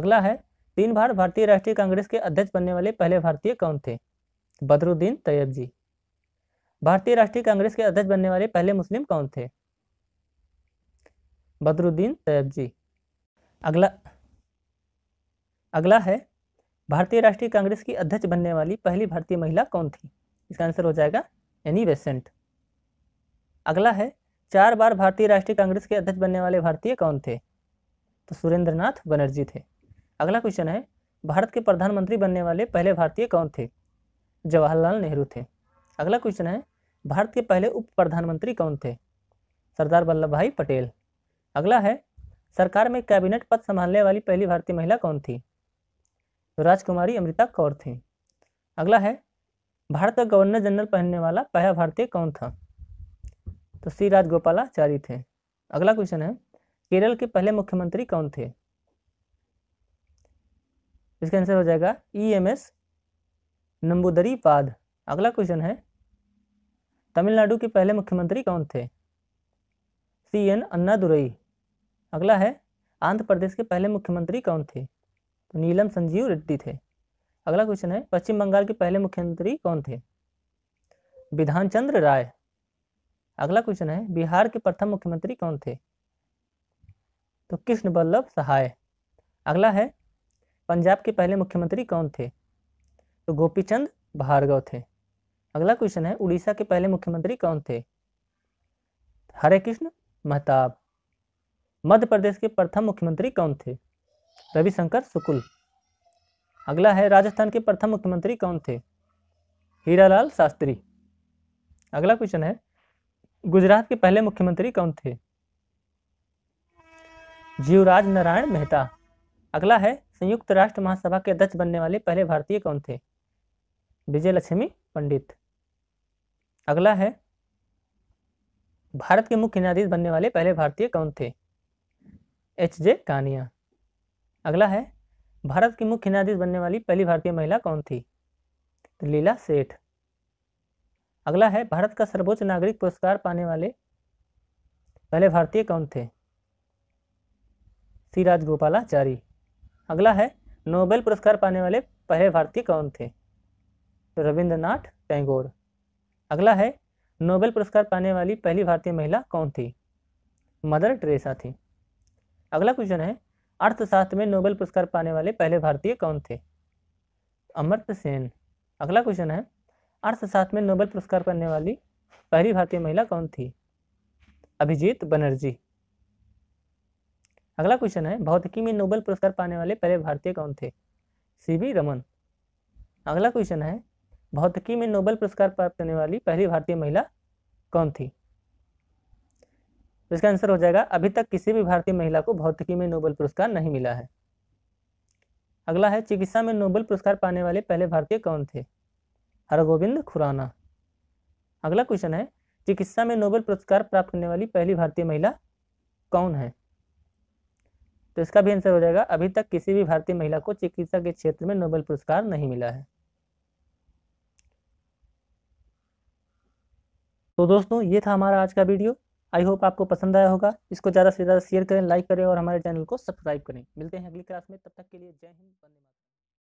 S1: अगला है तीन बार भारतीय राष्ट्रीय कांग्रेस के अध्यक्ष बनने वाले पहले भारतीय कौन थे बदरुद्दीन तैयब जी भारतीय राष्ट्रीय कांग्रेस के अध्यक्ष बनने वाले पहले मुस्लिम कौन थे बदरुद्दीन तैयब जी अगला अगला है भारतीय राष्ट्रीय कांग्रेस की अध्यक्ष बनने वाली पहली भारतीय महिला कौन थी इसका आंसर हो जाएगा एनी बेसेंट अगला है चार बार भारतीय राष्ट्रीय कांग्रेस के अध्यक्ष बनने वाले भारतीय कौन थे तो सुरेंद्रनाथ बनर्जी थे अगला क्वेश्चन है भारत के प्रधानमंत्री बनने वाले पहले भारतीय कौन थे जवाहरलाल नेहरू थे अगला क्वेश्चन है भारत के पहले उप प्रधानमंत्री कौन थे सरदार वल्लभ भाई पटेल अगला है सरकार में कैबिनेट पद संभालने वाली पहली भारतीय महिला कौन थी तो राजकुमारी अमृता कौर थी अगला है भारत का गवर्नर जनरल पहनने वाला पहला भारतीय कौन था तो श्री राजगोपालाचारी थे अगला क्वेश्चन है केरल के पहले मुख्यमंत्री कौन थे इसका आंसर हो जाएगा E e M S Namboodiripad अगला क्वेश्चन है तमिलनाडु के पहले मुख्यमंत्री कौन थे सी एन अन्नादुरई अगला है आंध्र प्रदेश के पहले मुख्यमंत्री कौन थे तो नीलम संजीव रेड्डी थे अगला क्वेश्चन है पश्चिम बंगाल के पहले मुख्यमंत्री कौन थे विधान चंद्र राय अगला क्वेश्चन है बिहार के प्रथम मुख्यमंत्री कौन थे तो कृष्ण बल्लभ सहाय अगला है पंजाब के पहले मुख्यमंत्री कौन थे तो गोपी चंद भार्गव थे अगला क्वेश्चन है उड़ीसा के पहले मुख्यमंत्री कौन थे हरे कृष्ण महताब मध्य प्रदेश के प्रथम मुख्यमंत्री कौन थे रविशंकर शुक्ल अगला है राजस्थान के प्रथम मुख्यमंत्री कौन थे हीरालाल शास्त्री अगला क्वेश्चन है गुजरात के पहले मुख्यमंत्री कौन थे जीवराज नारायण मेहता अगला है संयुक्त राष्ट्र महासभा के अध्यक्ष बनने वाले पहले भारतीय कौन थे विजय लक्ष्मी पंडित अगला है भारत के मुख्य न्यायाधीश बनने वाले पहले भारतीय कौन थे एच जे कानिया अगला है भारत की मुख्य न्यायाधीश बनने वाली पहली भारतीय महिला कौन थी तो लीला सेठ अगला है भारत का सर्वोच्च नागरिक पुरस्कार पाने वाले पहले भारतीय कौन थे सी राजगोपालाचारी अगला है नोबेल पुरस्कार पाने वाले पहले भारतीय कौन थे तो रविंद्रनाथ टैगोर अगला है नोबेल पुरस्कार पाने वाली पहली भारतीय महिला कौन थी मदर टेरेसा थी अगला क्वेश्चन है अर्थशास्त्र में नोबेल पुरस्कार पाने वाले पहले भारतीय कौन थे अमृत सेन अगला क्वेश्चन है अर्थशास्त्र में नोबेल पुरस्कार पाने वाली पहली भारतीय महिला कौन थी अभिजीत बनर्जी अगला क्वेश्चन है भौतिकी में नोबेल पुरस्कार पाने वाले पहले भारतीय कौन थे सीवी रमन अगला क्वेश्चन है भौतिकी में नोबेल पुरस्कार प्राप्त करने वाली पहली भारतीय महिला कौन थी तो इसका आंसर हो जाएगा अभी तक किसी भी भारतीय महिला को भौतिकी में नोबेल पुरस्कार नहीं मिला है अगला है चिकित्सा में नोबेल पुरस्कार पाने वाले पहले भारतीय कौन थे हरगोविंद खुराना अगला क्वेश्चन है चिकित्सा में नोबेल पुरस्कार प्राप्त करने वाली पहली भारतीय महिला कौन है तो इसका भी आंसर हो जाएगा अभी तक किसी भी भारतीय महिला को चिकित्सा के क्षेत्र में नोबेल पुरस्कार नहीं मिला है तो दोस्तों ये था हमारा आज का वीडियो आई होप आपको पसंद आया होगा इसको ज़्यादा से ज़्यादा शेयर करें लाइक करें और हमारे चैनल को सब्सक्राइब करें मिलते हैं अगली क्लास में तब तक के लिए जय हिंद धन्यवाद